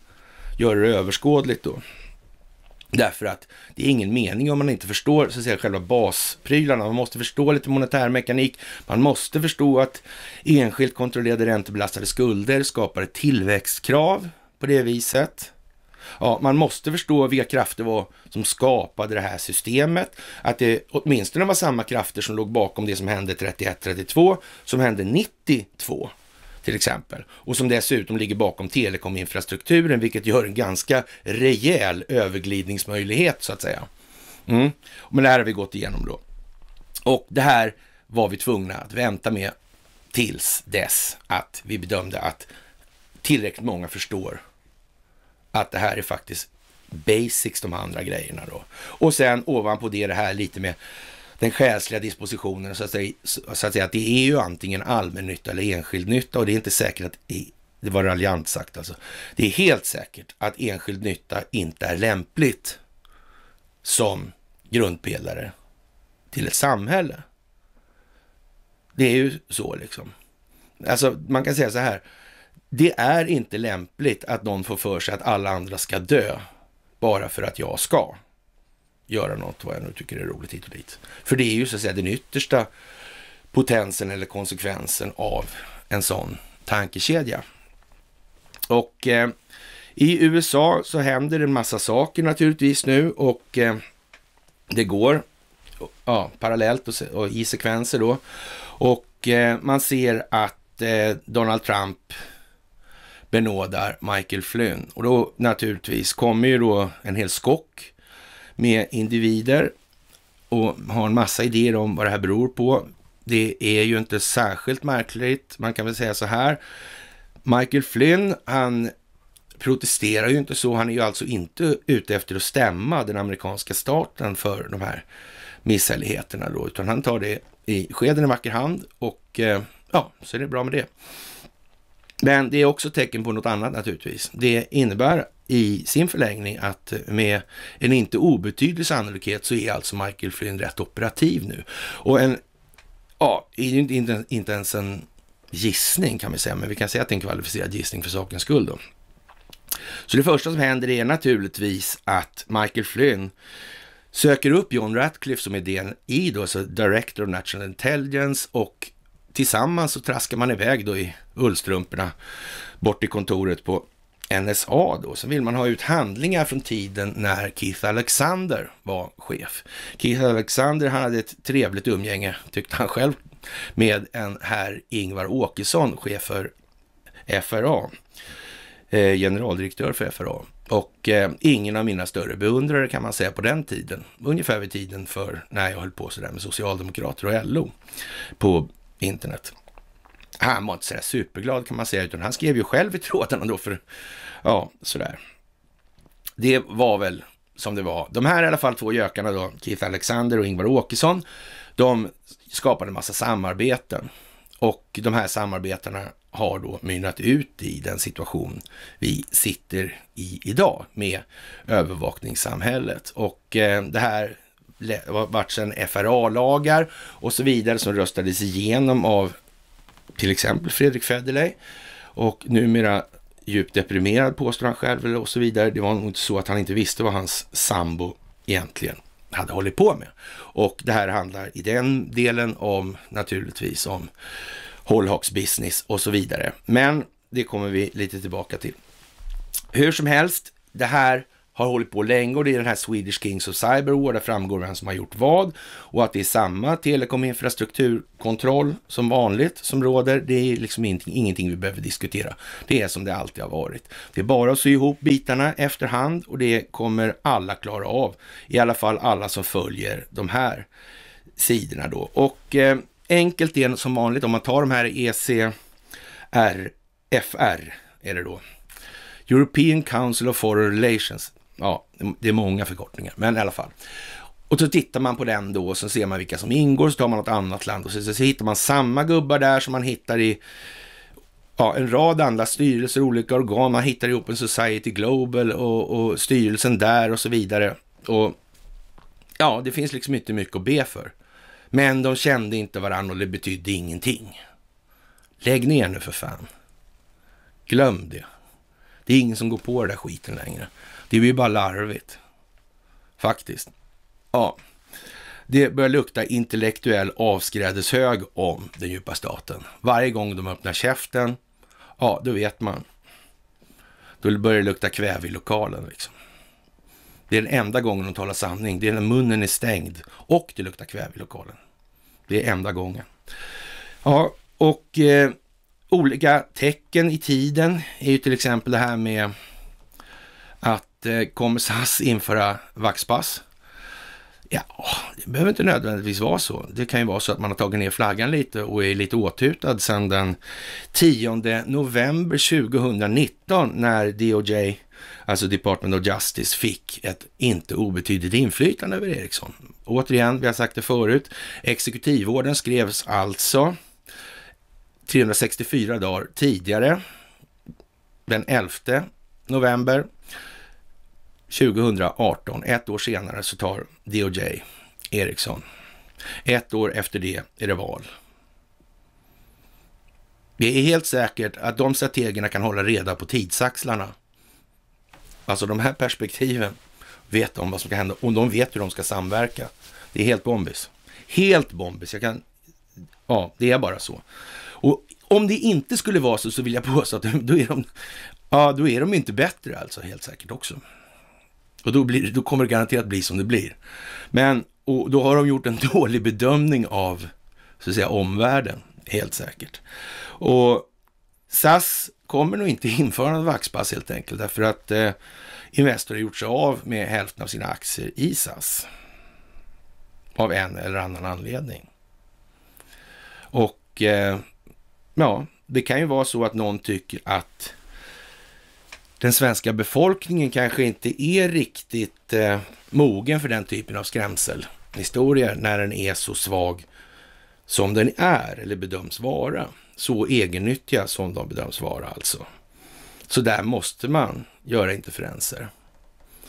göra det överskådligt då. Därför att det är ingen mening om man inte förstår så att säga, själva basprylarna. Man måste förstå lite monetärmekanik. Man måste förstå att enskilt kontrollerade räntebelastade skulder skapar ett tillväxtkrav på det viset. Ja, man måste förstå vilka krafter var som skapade det här systemet. Att det åtminstone var samma krafter som låg bakom det som hände 31-32 som hände 92 till exempel. Och som dessutom ligger bakom telekominfrastrukturen, vilket gör en ganska rejäl överglidningsmöjlighet så att säga. Mm. Men det här har vi gått igenom då. Och det här var vi tvungna att vänta med tills dess att vi bedömde att tillräckligt många förstår att det här är faktiskt basics, de andra grejerna då. Och sen ovanpå det, det här lite med den själsliga dispositionen, så att, säga, så att säga att det är ju antingen allmännytta eller enskild nytta och det är inte säkert att det var raljant sagt alltså. Det är helt säkert att enskild nytta inte är lämpligt som grundpelare till ett samhälle. Det är ju så liksom. Alltså man kan säga så här. Det är inte lämpligt att någon får för sig att alla andra ska dö bara för att jag ska göra något, vad jag nu tycker är roligt hit och dit. För det är ju så att säga den yttersta potensen eller konsekvensen av en sån tankekedja. Och eh, i USA så händer det en massa saker naturligtvis nu och eh, det går ja, parallellt och, och, i sekvenser då. Och eh, man ser att eh, Donald Trump benådar Michael Flynn. Och då naturligtvis kommer ju då en hel skock med individer och har en massa idéer om vad det här beror på. Det är ju inte särskilt märkligt. Man kan väl säga så här. Michael Flynn, han protesterar ju inte så. Han är ju alltså inte ute efter att stämma den amerikanska staten för de här misshälligheterna då, utan han tar det i skeden i vacker hand och eh, ja, så är det bra med det. Men det är också tecken på något annat naturligtvis. Det innebär i sin förlängning att eh, med en inte obetydlig sannolikhet så är alltså Michael Flynn rätt operativ nu. Och en, ja, inte, inte ens en gissning kan vi säga, men vi kan säga att det är en kvalificerad gissning för sakens skull då. Så det första som händer är naturligtvis att Michael Flynn söker upp John Ratcliffe som är DNI då, alltså Director of National Intelligence och tillsammans så traskar man iväg då i ullstrumporna bort till kontoret på NSA då, så vill man ha ut handlingar från tiden när Keith Alexander var chef. Keith Alexander han hade ett trevligt umgänge, tyckte han själv, med en herr Ingvar Åkesson, chef för FRA, eh, generaldirektör för FRA. Och eh, ingen av mina större beundrare kan man säga på den tiden, ungefär vid tiden för när jag höll på sådär med socialdemokrater och LO på internet han var inte sådär superglad kan man säga, utan han skrev ju själv i trådarna då för, ja, sådär. Det var väl som det var. De här i alla fall två gökarna då, Keith Alexander och Ingvar Åkesson, de skapade en massa samarbeten. Och de här samarbetena har då mynnat ut i den situation vi sitter i idag med övervakningssamhället. Och eh, det här vart sedan FRA-lagar och så vidare som röstades igenom av till exempel Fredrik Federley och numera djupt deprimerad påstår han själv och så vidare. Det var nog inte så att han inte visste vad hans sambo egentligen hade hållit på med. Och det här handlar i den delen om naturligtvis om hållhaks business och så vidare. Men det kommer vi lite tillbaka till. Hur som helst, det här har hållit på länge och det är den här Swedish Kings of Cyberwar, där framgår vem som har gjort vad och att det är samma telekominfrastrukturkontroll som vanligt som råder. Det är liksom ingenting, ingenting vi behöver diskutera. Det är som det alltid har varit. Det är bara att sy ihop bitarna efterhand och det kommer alla klara av. I alla fall alla som följer de här sidorna då. Och eh, enkelt är som vanligt om man tar de här ECRFR är det då. European Council of Foreign Relations. Ja, det är många förkortningar, men i alla fall. Och så tittar man på den då och så ser man vilka som ingår, så tar man något annat land och så, så, så hittar man samma gubbar där som man hittar i ja, en rad andra styrelser, olika organ. Man hittar i Open Society Global och, och styrelsen där och så vidare. Och ja, det finns liksom inte mycket att be för. Men de kände inte varandra och det betydde ingenting. Lägg ner nu för fan. Glöm det. Det är ingen som går på den där skiten längre. Det blir bara larvigt. Faktiskt. Ja. Det börjar lukta intellektuell avskrädeshög om den djupa staten. Varje gång de öppnar käften, ja, då vet man. Då börjar det lukta kväve i lokalen liksom. Det är den enda gången de talar sanning. Det är när munnen är stängd och det luktar kväve i lokalen. Det är enda gången. Ja, och eh, olika tecken i tiden är ju till exempel det här med att Eh, kommer SAS införa vaxpass? Ja, det behöver inte nödvändigtvis vara så. Det kan ju vara så att man har tagit ner flaggan lite och är lite åthutad sedan den 10 november 2019 när DOJ, alltså Department of Justice, fick ett inte obetydligt inflytande över Ericsson. Återigen, vi har sagt det förut, exekutivorden skrevs alltså 364 dagar tidigare, den 11 november 2018, ett år senare, så tar DOJ Ericsson. Ett år efter det är det val. Det är helt säkert att de strategerna kan hålla reda på tidsaxlarna. Alltså de här perspektiven vet de vad som ska hända och de vet hur de ska samverka. Det är helt bombis. Helt bombis. Jag kan... Ja, det är bara så. Och om det inte skulle vara så, så vill jag påstå att då är de, ja, då är de inte bättre alltså, helt säkert också. Och då, blir, då kommer det garanterat bli som det blir. Men och då har de gjort en dålig bedömning av så att säga, omvärlden, helt säkert. Och SAS kommer nog inte införa något vaxpass helt enkelt, därför att eh, Investor har gjort sig av med hälften av sina aktier i SAS. Av en eller annan anledning. Och eh, ja, det kan ju vara så att någon tycker att den svenska befolkningen kanske inte är riktigt eh, mogen för den typen av skrämselhistorier när den är så svag som den är eller bedöms vara. Så egennyttiga som de bedöms vara alltså. Så där måste man göra interferenser.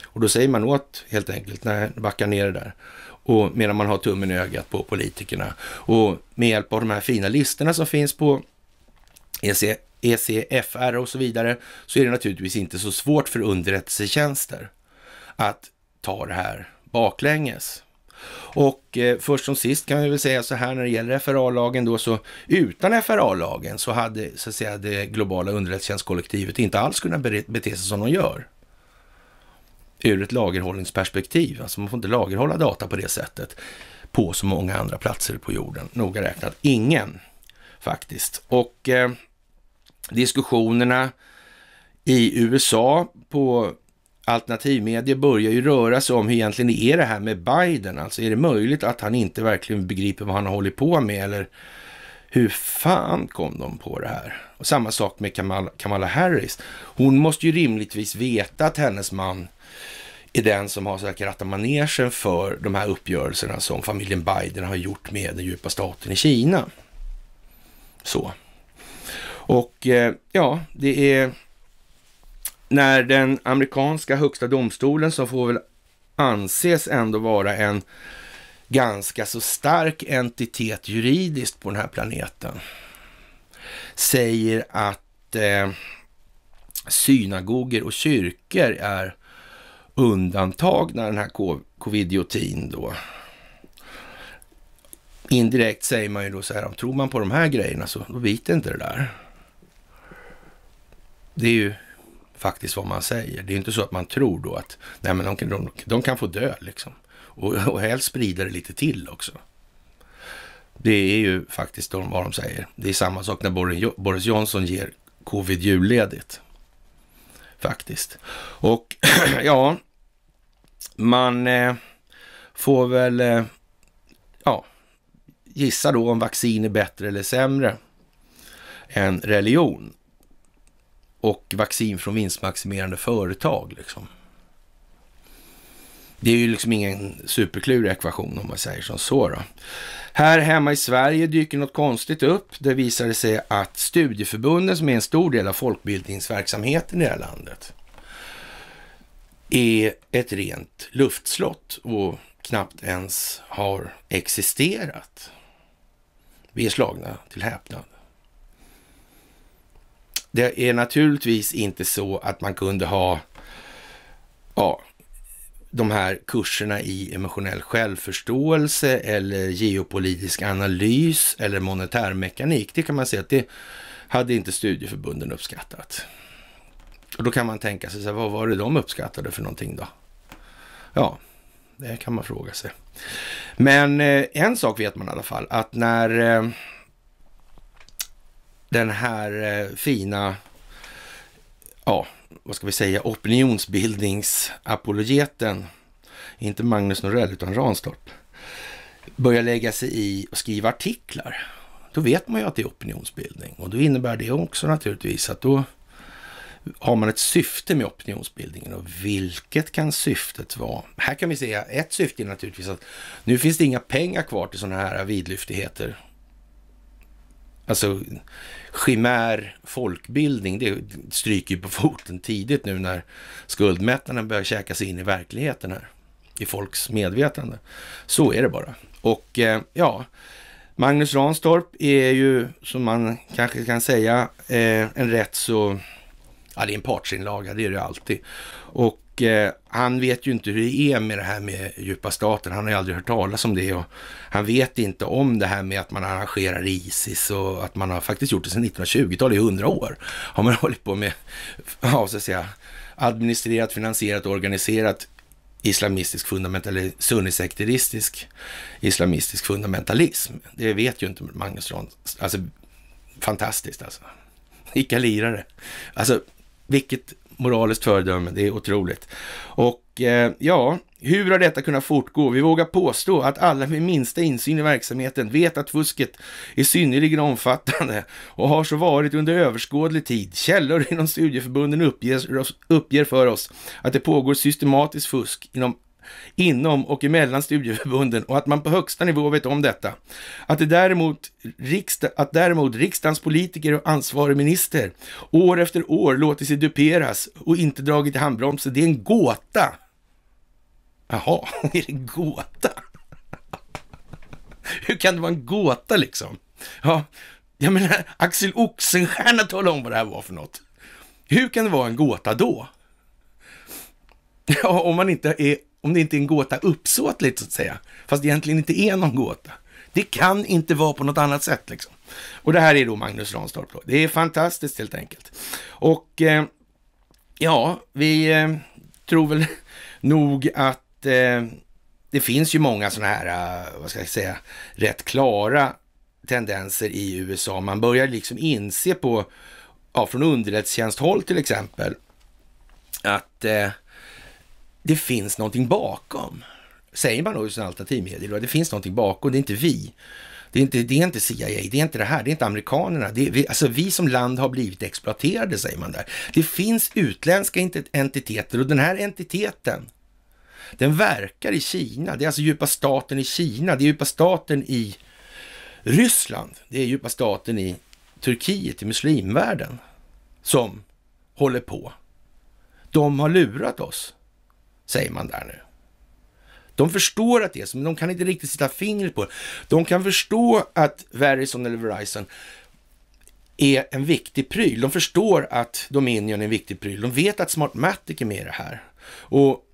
Och då säger man åt helt enkelt, nej, backa ner det där. Och medan man har tummen i ögat på politikerna. Och med hjälp av de här fina listorna som finns på EC ECFR och så vidare, så är det naturligtvis inte så svårt för underrättelsetjänster att ta det här baklänges. Och eh, först som sist kan vi väl säga så här när det gäller FRA-lagen då, så utan FRA-lagen så hade så att säga det globala underrättelsetjänstkollektivet inte alls kunnat bete sig som de gör. Ur ett lagerhållningsperspektiv, alltså man får inte lagerhålla data på det sättet på så många andra platser på jorden, noga räknat ingen faktiskt. Och eh, diskussionerna i USA på alternativmedier börjar ju röra sig om hur egentligen är det här med Biden? Alltså är det möjligt att han inte verkligen begriper vad han har hållit på med eller hur fan kom de på det här? Och samma sak med Kamala, Harris. Hon måste ju rimligtvis veta att hennes man är den som har säkert manegen för de här uppgörelserna som familjen Biden har gjort med den djupa staten i Kina. Så. Och eh, ja, det är när den amerikanska högsta domstolen som får väl anses ändå vara en ganska så stark entitet juridiskt på den här planeten säger att eh, synagoger och kyrkor är undantagna den här covidiotin då. Indirekt säger man ju då så här, om tror man på de här grejerna så då biter inte det där. Det är ju faktiskt vad man säger. Det är inte så att man tror då att nej, men de, kan, de, de kan få dö liksom. Och, och helst sprida det lite till också. Det är ju faktiskt vad de säger. Det är samma sak när Boris Johnson ger covid julledigt. Faktiskt. Och ja, man eh, får väl eh, ja, gissa då om vaccin är bättre eller sämre än religion och vaccin från vinstmaximerande företag. Liksom. Det är ju liksom ingen superklurig ekvation om man säger som så. Då. Här hemma i Sverige dyker något konstigt upp. Det visade sig att studieförbunden, som är en stor del av folkbildningsverksamheten i det här landet, är ett rent luftslott och knappt ens har existerat. Vi är slagna till häpnad. Det är naturligtvis inte så att man kunde ha ja, de här kurserna i emotionell självförståelse eller geopolitisk analys eller monetärmekanik. Det kan man säga att det hade inte studieförbunden uppskattat. Och då kan man tänka sig, så här, vad var det de uppskattade för någonting då? Ja, det kan man fråga sig. Men eh, en sak vet man i alla fall, att när eh, den här eh, fina, ja, vad ska vi säga, opinionsbildningsapologeten, inte Magnus Norell utan Ranstorp, börjar lägga sig i och skriva artiklar. Då vet man ju att det är opinionsbildning och då innebär det också naturligtvis att då har man ett syfte med opinionsbildningen och vilket kan syftet vara? Här kan vi se ett syfte är naturligtvis att nu finns det inga pengar kvar till sådana här vidlyftigheter Alltså, chimär folkbildning, det stryker ju på foten tidigt nu när skuldmättarna börjar käka sig in i verkligheten här, i folks medvetande. Så är det bara. Och eh, ja, Magnus Ranstorp är ju, som man kanske kan säga, eh, en rätt så... Ja, det är en partsinlaga, det är det alltid. Och Eh, han vet ju inte hur det är med det här med djupa staten. Han har ju aldrig hört talas om det och han vet inte om det här med att man arrangerar ISIS och att man har faktiskt gjort det sedan 1920-talet, i hundra år. Har man hållit på med, ja, så att säga, administrerat, finansierat och organiserat islamistisk fundamentalism, sunnisekteristisk islamistisk fundamentalism. Det vet ju inte Magnus Rand. Alltså, fantastiskt alltså. Vilka lirare. Alltså, vilket moraliskt föredöme, det är otroligt. Och eh, ja, hur har detta kunnat fortgå? Vi vågar påstå att alla med minsta insyn i verksamheten vet att fusket är synnerligen omfattande och har så varit under överskådlig tid. Källor inom studieförbunden uppger, uppger för oss att det pågår systematiskt fusk inom inom och emellan studieförbunden och att man på högsta nivå vet om detta. Att, det däremot, riksdag, att däremot riksdagens politiker och ansvarig minister år efter år låtit sig duperas och inte dragit i handbromsen, det är en gåta. Jaha, är det en gåta? Hur kan det vara en gåta liksom? Ja, jag menar, Axel Oxenstierna talade om vad det här var för något. Hur kan det vara en gåta då? Ja, om man inte är om det inte är en gåta uppsåtligt så att säga. Fast det egentligen inte är någon gåta. Det kan inte vara på något annat sätt liksom. Och det här är då Magnus Ranstorp. Det är fantastiskt helt enkelt. Och eh, ja, vi eh, tror väl nog att eh, det finns ju många sådana här, eh, vad ska jag säga, rätt klara tendenser i USA. Man börjar liksom inse på, ja, från underrättelsetjänsthåll till exempel, att eh, det finns någonting bakom. Säger man då i sina alternativmedier, det finns någonting bakom, det är inte vi. Det är inte, det är inte CIA, det är inte det här, det är inte amerikanerna. Det är, vi, alltså vi som land har blivit exploaterade, säger man där. Det finns utländska entiteter och den här entiteten, den verkar i Kina. Det är alltså djupa staten i Kina, det är djupa staten i Ryssland, det är djupa staten i Turkiet, i muslimvärlden, som håller på. De har lurat oss säger man där nu. De förstår att det är så, men de kan inte riktigt sitta fingret på det. De kan förstå att Verizon eller Verizon är en viktig pryl. De förstår att Dominion är en viktig pryl. De vet att Smartmatic är med i det här. Och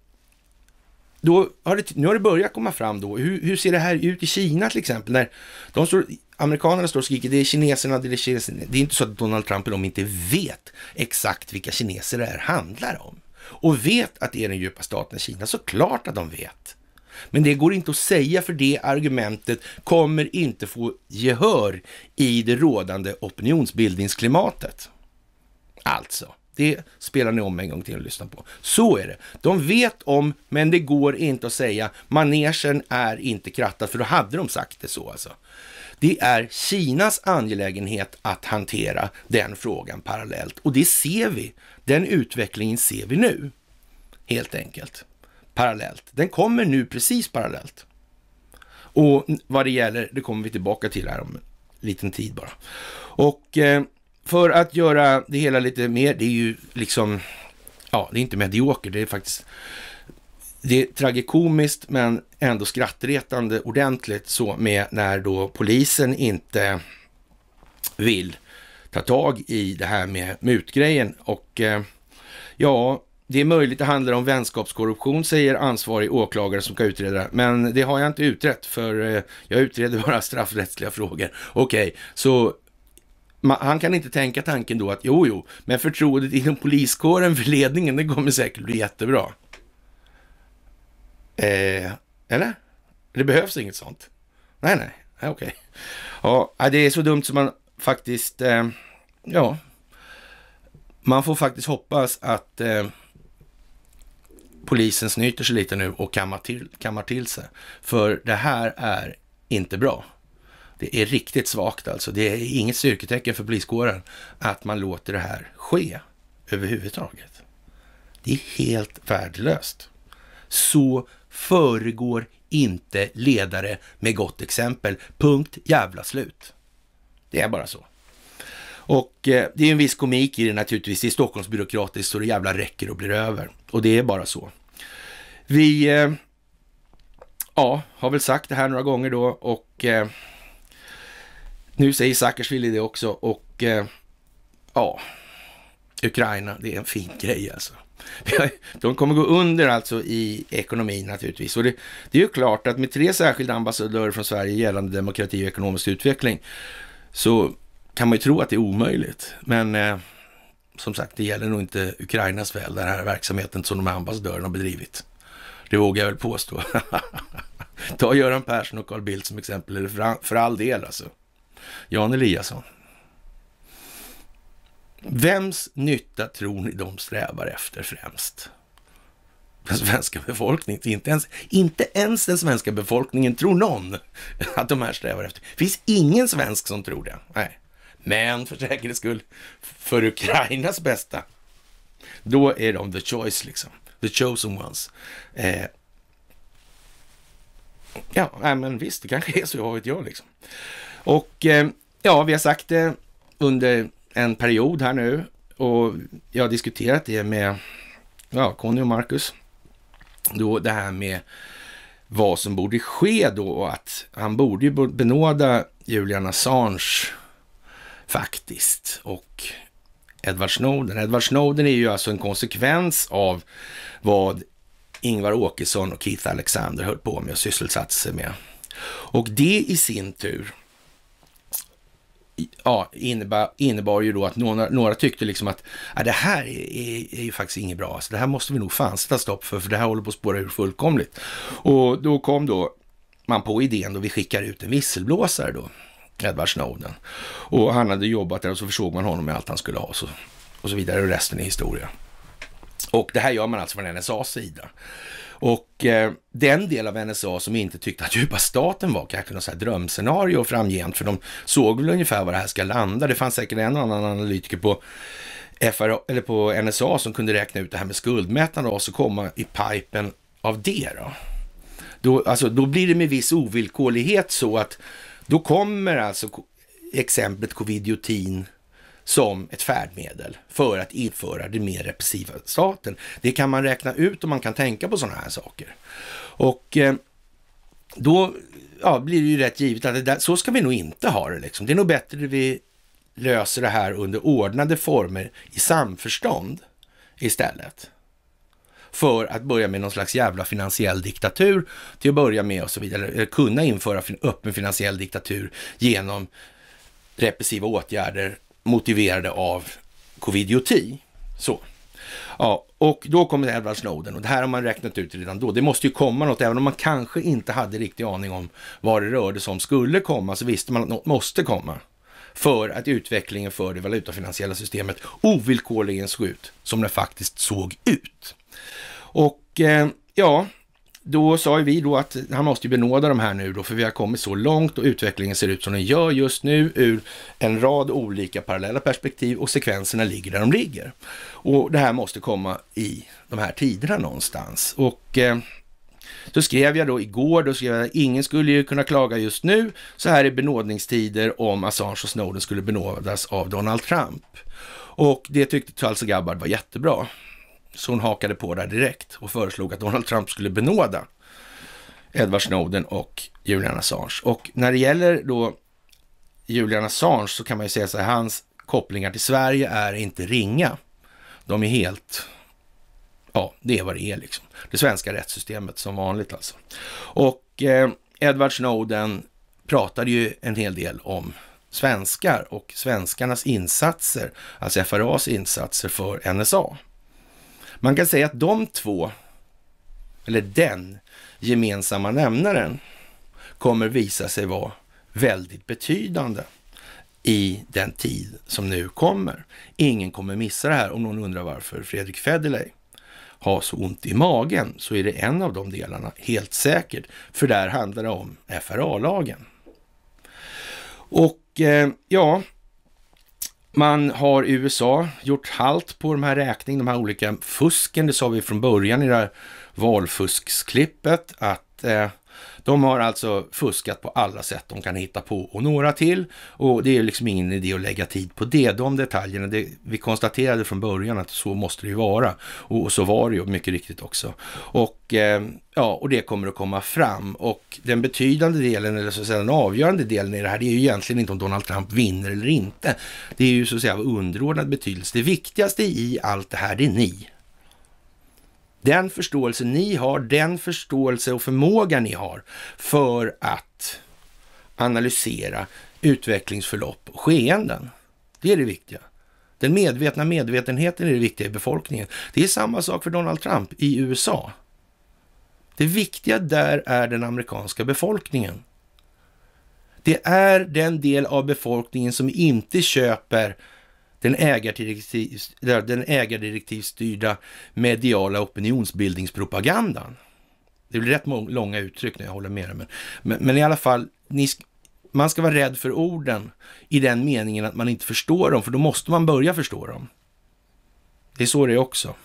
då har det, nu har det börjat komma fram då. Hur, hur, ser det här ut i Kina till exempel? När de står, amerikanerna står och skriker, det är kineserna, det är kineserna. Det är inte så att Donald Trump och de inte vet exakt vilka kineser det här handlar om och vet att det är den djupa staten Kina. Såklart att de vet. Men det går inte att säga för det argumentet kommer inte få gehör i det rådande opinionsbildningsklimatet. Alltså, det spelar ni om en gång till och lyssnar på. Så är det. De vet om, men det går inte att säga manegen är inte krattad, för då hade de sagt det så alltså. Det är Kinas angelägenhet att hantera den frågan parallellt och det ser vi den utvecklingen ser vi nu, helt enkelt, parallellt. Den kommer nu precis parallellt. Och vad det gäller, det kommer vi tillbaka till här om en liten tid bara. Och eh, för att göra det hela lite mer, det är ju liksom, ja, det är inte medioker, det är faktiskt det är tragikomiskt men ändå skrattretande ordentligt så med när då polisen inte vill ta tag i det här med mutgrejen. Och eh, ja, det är möjligt det handlar om vänskapskorruption, säger ansvarig åklagare som ska utreda Men det har jag inte utrett, för eh, jag utreder bara straffrättsliga frågor. Okej, okay, så han kan inte tänka tanken då att jo, jo, men förtroendet inom poliskåren för ledningen, det kommer säkert bli jättebra. Eh, eller? Det behövs inget sånt. Nej, nej, okej. Okay. Ja, det är så dumt som man faktiskt, eh, ja, man får faktiskt hoppas att eh, polisen snyter sig lite nu och kammar till, kammar till sig. För det här är inte bra. Det är riktigt svagt alltså. Det är inget styrketecken för poliskåren att man låter det här ske överhuvudtaget. Det är helt värdelöst. Så föregår inte ledare med gott exempel. Punkt jävla slut. Det är bara så. Och eh, det är en viss komik i det naturligtvis. Det är Stockholmsbyråkratiskt så det jävla räcker och blir över. Och det är bara så. Vi eh, ja, har väl sagt det här några gånger då och eh, nu säger Saakashvili det också och ja, Ukraina, det är en fin grej alltså. De kommer gå under alltså i ekonomin naturligtvis. Och det, det, är ju klart att med tre särskilda ambassadörer från Sverige gällande demokrati och ekonomisk utveckling så kan man ju tro att det är omöjligt. Men eh, som sagt, det gäller nog inte Ukrainas väl, den här verksamheten som de här ambassadörerna har bedrivit. Det vågar jag väl påstå. Ta Göran Persson och Carl Bildt som exempel, eller för, för all del alltså. Jan Eliasson. Vems nytta tror ni de strävar efter främst? den svenska befolkningen. Inte ens, inte ens den svenska befolkningen tror någon att de här strävar efter. Det finns ingen svensk som tror det. Nej. Men för säkerhets skull, för Ukrainas bästa, då är de the choice liksom. The chosen ones. Eh. ja, nej, men visst, det kanske är så, vad vet jag liksom. Och eh, ja, vi har sagt det under en period här nu och jag har diskuterat det med ja, Conny och Marcus då det här med vad som borde ske då och att han borde ju benåda Julian Assange faktiskt och Edward Snowden. Edward Snowden är ju alltså en konsekvens av vad Ingvar Åkesson och Keith Alexander höll på med och sysselsatte sig med. Och det i sin tur ja, innebar, innebar ju då att några, några tyckte liksom att ja, ah, det här är, är, är, ju faktiskt inget bra. Alltså, det här måste vi nog fan sätta stopp för, för det här håller på att spåra ur fullkomligt. Och då kom då man på idén då vi skickar ut en visselblåsare då, Edward Snowden. Och han hade jobbat där och så försåg man honom med allt han skulle ha så, och så vidare och resten är historia. Och det här gör man alltså från NSAs sida. Och eh, den del av NSA som inte tyckte att djupa staten var kanske något så här drömscenario framgent, för de såg väl ungefär var det här ska landa. Det fanns säkert en annan analytiker på FRA, eller på NSA som kunde räkna ut det här med skuldmätande och så komma i pipen av det då. Då, alltså, då blir det med viss ovillkorlighet så att då kommer alltså exemplet covidiotin som ett färdmedel för att införa den mer repressiva staten. Det kan man räkna ut och man kan tänka på sådana här saker. Och eh, då ja, blir det ju rätt givet att där, så ska vi nog inte ha det. Liksom. Det är nog bättre att vi löser det här under ordnade former i samförstånd istället för att börja med någon slags jävla finansiell diktatur till att börja med och så vidare. Eller kunna införa öppen finansiell diktatur genom repressiva åtgärder motiverade av covidioti. Så. Ja, och då kommer Edward Snowden och det här har man räknat ut redan då. Det måste ju komma något, även om man kanske inte hade riktig aning om vad det rörde sig om skulle komma, så visste man att något måste komma för att utvecklingen för det valutafinansiella systemet ovillkorligen såg ut som det faktiskt såg ut. Och eh, ja, då sa ju vi då att han måste ju benåda de här nu då, för vi har kommit så långt och utvecklingen ser ut som den gör just nu ur en rad olika parallella perspektiv och sekvenserna ligger där de ligger. Och det här måste komma i de här tiderna någonstans. Och eh, så skrev jag då igår, då skrev jag ingen skulle ju kunna klaga just nu så här i benådningstider om Assange och Snowden skulle benådas av Donald Trump. Och det tyckte Tulsa alltså Gabbard var jättebra. Så hon hakade på där direkt och föreslog att Donald Trump skulle benåda Edward Snowden och Julian Assange. Och när det gäller då Julian Assange så kan man ju säga så här, hans kopplingar till Sverige är inte ringa. De är helt, ja, det är vad det är liksom. Det svenska rättssystemet som vanligt alltså. Och eh, Edward Snowden pratade ju en hel del om svenskar och svenskarnas insatser, alltså FRAs insatser för NSA. Man kan säga att de två, eller den gemensamma nämnaren, kommer visa sig vara väldigt betydande i den tid som nu kommer. Ingen kommer missa det här om någon undrar varför Fredrik Federley har så ont i magen så är det en av de delarna, helt säkert. För där handlar det om FRA-lagen. Och eh, ja, man har i USA gjort halt på de här räkningarna, de här olika fusken. Det sa vi från början i det här valfusksklippet att eh, de har alltså fuskat på alla sätt de kan hitta på och några till. Och det är liksom ingen idé att lägga tid på det. De detaljerna, det, vi konstaterade från början att så måste det ju vara. Och, och så var det ju mycket riktigt också. Och, eh, ja, och det kommer att komma fram. Och den betydande delen, eller så att säga den avgörande delen i det här, det är ju egentligen inte om Donald Trump vinner eller inte. Det är ju så att säga av underordnad betydelse. Det viktigaste i allt det här, det är ni. Den förståelse ni har, den förståelse och förmåga ni har för att analysera utvecklingsförlopp och skeenden. Det är det viktiga. Den medvetna medvetenheten är det viktiga i befolkningen. Det är samma sak för Donald Trump i USA. Det viktiga där är den amerikanska befolkningen. Det är den del av befolkningen som inte köper den, ägardirektiv, den ägardirektivstyrda mediala opinionsbildningspropagandan. Det blir rätt långa uttryck när jag håller med men, men, men, i alla fall, ni, man ska vara rädd för orden i den meningen att man inte förstår dem, för då måste man börja förstå dem. Det är så det är också.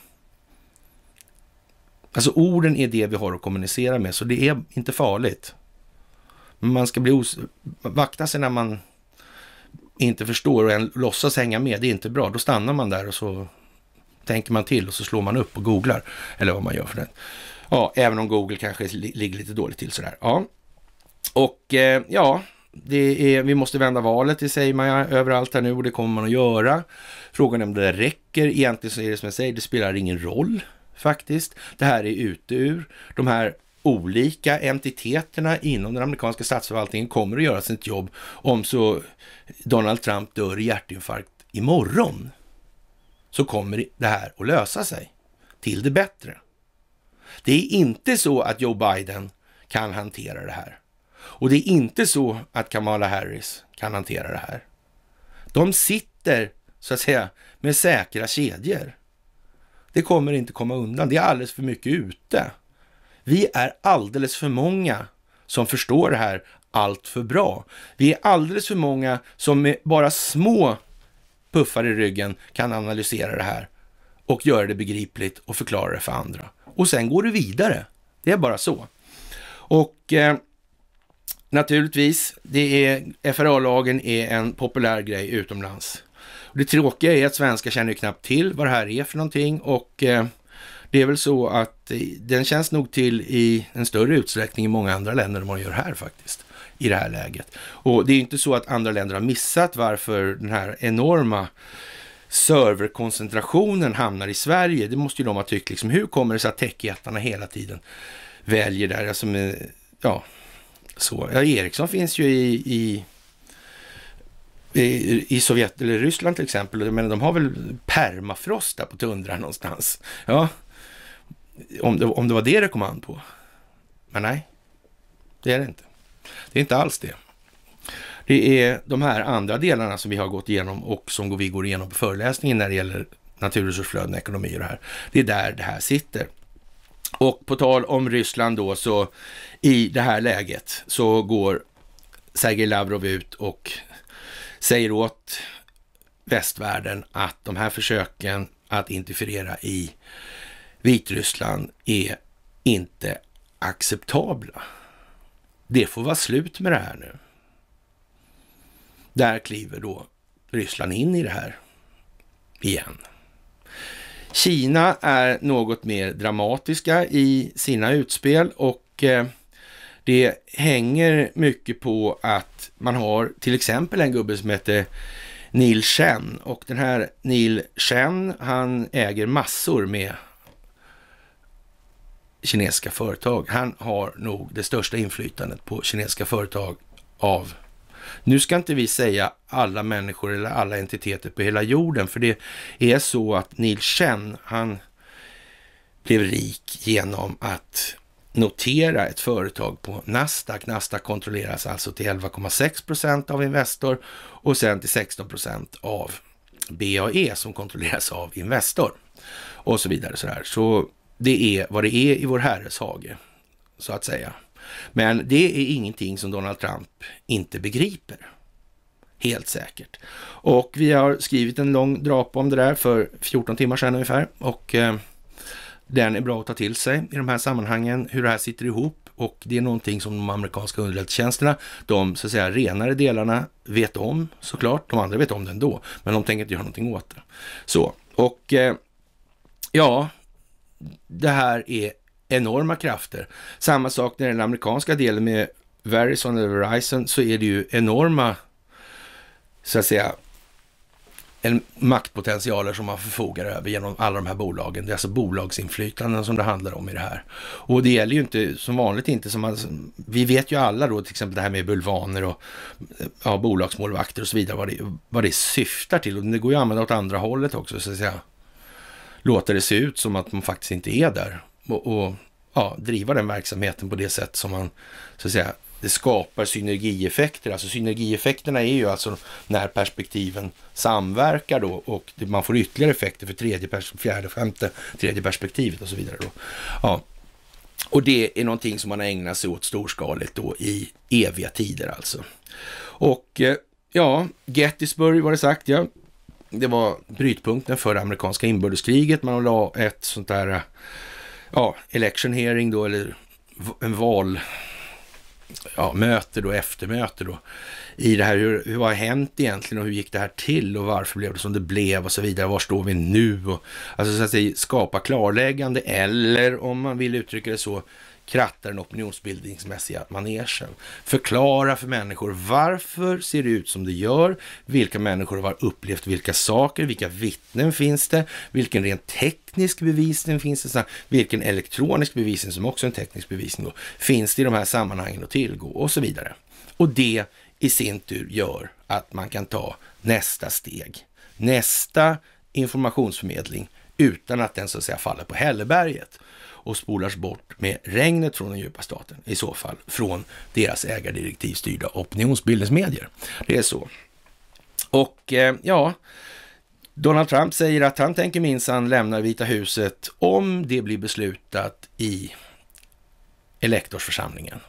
Alltså orden är det vi har att kommunicera med, så det är inte farligt. Men man ska bli vakta sig när man inte förstår och en låtsas hänga med, det är inte bra. Då stannar man där och så tänker man till och så slår man upp och googlar. Eller vad man gör för det. Ja, även om Google kanske ligger lite dåligt till sådär. Ja. Och eh, ja, det är, vi måste vända valet, det säger man ja, överallt här nu och det kommer man att göra. Frågan är om det räcker. Egentligen så är det som jag säger, det spelar ingen roll faktiskt. Det här är ute ur. De här olika entiteterna inom den amerikanska statsförvaltningen kommer att göra sitt jobb om så Donald Trump dör i hjärtinfarkt imorgon så kommer det här att lösa sig till det bättre. Det är inte så att Joe Biden kan hantera det här. Och det är inte så att Kamala Harris kan hantera det här. De sitter, så att säga, med säkra kedjor. Det kommer inte komma undan. Det är alldeles för mycket ute vi är alldeles för många som förstår det här allt för bra. Vi är alldeles för många som med bara små puffar i ryggen kan analysera det här och göra det begripligt och förklara det för andra. Och sen går det vidare. Det är bara så. Och eh, naturligtvis, det är, FRA-lagen är en populär grej utomlands. Och det tråkiga är att svenskar känner knappt till vad det här är för någonting och eh, det är väl så att eh, den känns nog till i en större utsträckning i många andra länder än man gör här faktiskt i det här läget. Och det är inte så att andra länder har missat varför den här enorma serverkoncentrationen hamnar i Sverige. Det måste ju de ha tyckt, liksom, hur kommer det sig att techjättarna hela tiden väljer där? Alltså med, ja, så. Ja, Ericsson finns ju i, i, i, Sovjet eller Ryssland till exempel. Jag menar, de har väl permafrost där på tundran någonstans. Ja, om det, om det var det det kom an på. Men nej, det är det inte. Det är inte alls det. Det är de här andra delarna som vi har gått igenom och som vi går igenom på föreläsningen när det gäller naturresursflöden, ekonomi och det här. Det är där det här sitter. Och på tal om Ryssland då, så i det här läget så går Sergej Lavrov ut och säger åt västvärlden att de här försöken att interferera i Vitryssland är inte acceptabla. Det får vara slut med det här nu. Där kliver då Ryssland in i det här igen. Kina är något mer dramatiska i sina utspel och eh, det hänger mycket på att man har till exempel en gubbe som heter Neil Chen och den här Neil Chen, han äger massor med kinesiska företag. Han har nog det största inflytandet på kinesiska företag av nu ska inte vi säga alla människor eller alla entiteter på hela jorden, för det är så att Neil Chen, han blev rik genom att notera ett företag på Nasdaq. Nasdaq kontrolleras alltså till 11,6 procent av Investor och sen till 16 procent av BAE som kontrolleras av Investor och så vidare. Så, där. så det är vad det är i vår herres hage, så att säga. Men det är ingenting som Donald Trump inte begriper. Helt säkert. Och vi har skrivit en lång drapa om det där för 14 timmar sedan ungefär. Och eh, den är bra att ta till sig i de här sammanhangen, hur det här sitter ihop. Och det är någonting som de amerikanska underrättelsetjänsterna, de så att säga renare delarna, vet om såklart. De andra vet om det ändå, men de tänker inte göra någonting åt det. Så, och eh, ja, det här är enorma krafter. Samma sak när den amerikanska delen med Verizon eller Verizon så är det ju enorma, så att säga, en maktpotentialer som man förfogar över genom alla de här bolagen. Det är alltså bolagsinflytanden som det handlar om i det här. Och det gäller ju inte som vanligt inte som man, vi vet ju alla då till exempel det här med bulvaner och ja, bolagsmålvakter och så vidare, vad det, vad det syftar till. Och det går ju att använda åt andra hållet också så att säga låta det se ut som att man faktiskt inte är där. Och, och ja, driva den verksamheten på det sätt som man, så att säga, det skapar synergieffekter. Alltså synergieffekterna är ju alltså när perspektiven samverkar då och man får ytterligare effekter för tredje, fjärde, femte, tredje perspektivet och så vidare. Då. Ja. Och det är någonting som man har ägnat sig åt storskaligt då i eviga tider alltså. Och eh, ja, Gettysburg var det sagt ja det var brytpunkten för amerikanska inbördeskriget. Man la ett sånt där, eh, ja, election hearing då, eller en val, ja, möte då, eftermöte då, i det här, hur, hur har hänt egentligen och hur gick det här till och varför blev det som det blev och så vidare, var står vi nu? Och, alltså så att säga, skapa klarläggande eller om man vill uttrycka det så, kratta den opinionsbildningsmässiga manegen. Förklara för människor varför ser det ut som det gör? Vilka människor har upplevt vilka saker? Vilka vittnen finns det? Vilken rent teknisk bevisning finns det? Vilken elektronisk bevisning, som också är en teknisk bevisning, då, finns det i de här sammanhangen att tillgå? Och så vidare. Och det i sin tur gör att man kan ta nästa steg. Nästa informationsförmedling utan att den så att säga faller på hälleberget och spolas bort med regnet från den djupa staten, i så fall från deras ägardirektivstyrda opinionsbildningsmedier. Det är så. Och eh, ja, Donald Trump säger att han tänker minsann lämna Vita huset om det blir beslutat i elektorsförsamlingen.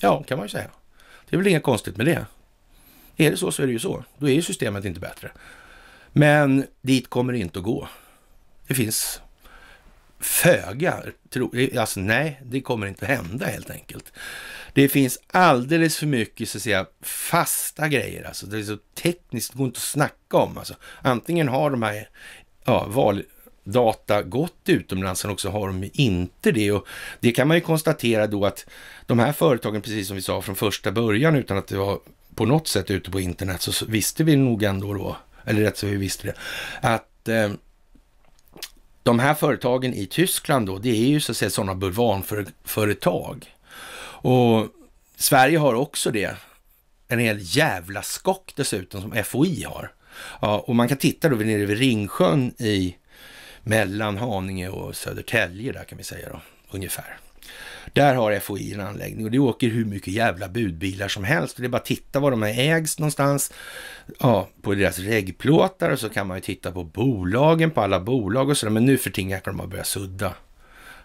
Ja, kan man ju säga. Det är väl inget konstigt med det. Är det så så är det ju så. Då är ju systemet inte bättre. Men dit kommer det inte att gå. Det finns föga, tro, alltså nej, det kommer inte att hända helt enkelt. Det finns alldeles för mycket så att säga, fasta grejer, alltså det är så tekniskt, det går inte att snacka om. Alltså. Antingen har de här ja, valdata gått utomlands, eller också har de inte det. Och det kan man ju konstatera då att de här företagen, precis som vi sa från första början, utan att det var på något sätt ute på internet, så visste vi nog ändå då eller rätt så vi visste det, att eh, de här företagen i Tyskland då, det är ju så att säga sådana bulvanföretag. Och Sverige har också det. En hel jävla skock dessutom som FOI har. Ja, och man kan titta då nere vid Ringsjön i mellan Haninge och Södertälje där kan vi säga då, ungefär. Där har FOI en anläggning och det åker hur mycket jävla budbilar som helst. Och det är bara att titta var de här ägs någonstans. Ja, på deras reggplåtar och så kan man ju titta på bolagen, på alla bolag och sådär. Men nu för tiden kan de ha börjat sudda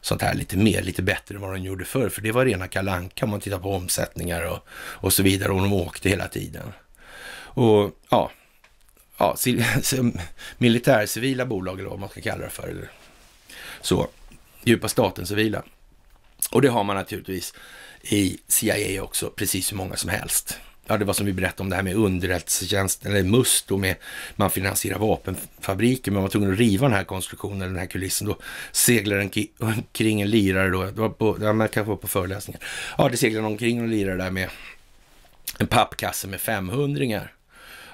sånt här lite mer, lite bättre än vad de gjorde förr. För det var rena kalanka om man tittar på omsättningar och, och så vidare. Och de åkte hela tiden. Och ja, ja militärcivila bolag eller vad man ska kalla det för. Så, djupa staten civila. Och det har man naturligtvis i CIA också, precis hur många som helst. Ja, det var som vi berättade om det här med underrättelsetjänsten, eller MUST, och med man finansierar vapenfabriker, men man var tvungen att riva den här konstruktionen, den här kulissen. Då seglar den kring en lirare då, det var på, ja, man kan få på föreläsningar. Ja, det seglar omkring en lirare där med en pappkasse med 500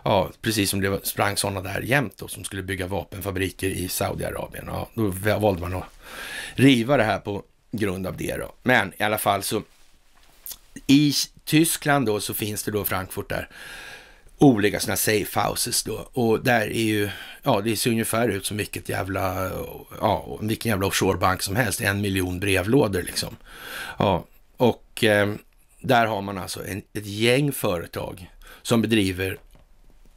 Ja, precis som det sprang sådana där jämt då, som skulle bygga vapenfabriker i Saudiarabien. Ja, då valde man att riva det här på grund av det då. Men i alla fall så i Tyskland då så finns det då Frankfurt där olika sådana safe houses då och där är ju, ja det ser ungefär ut som vilket jävla, ja vilken jävla offshorebank som helst, en miljon brevlådor liksom. Ja, och eh, där har man alltså en, ett gäng företag som bedriver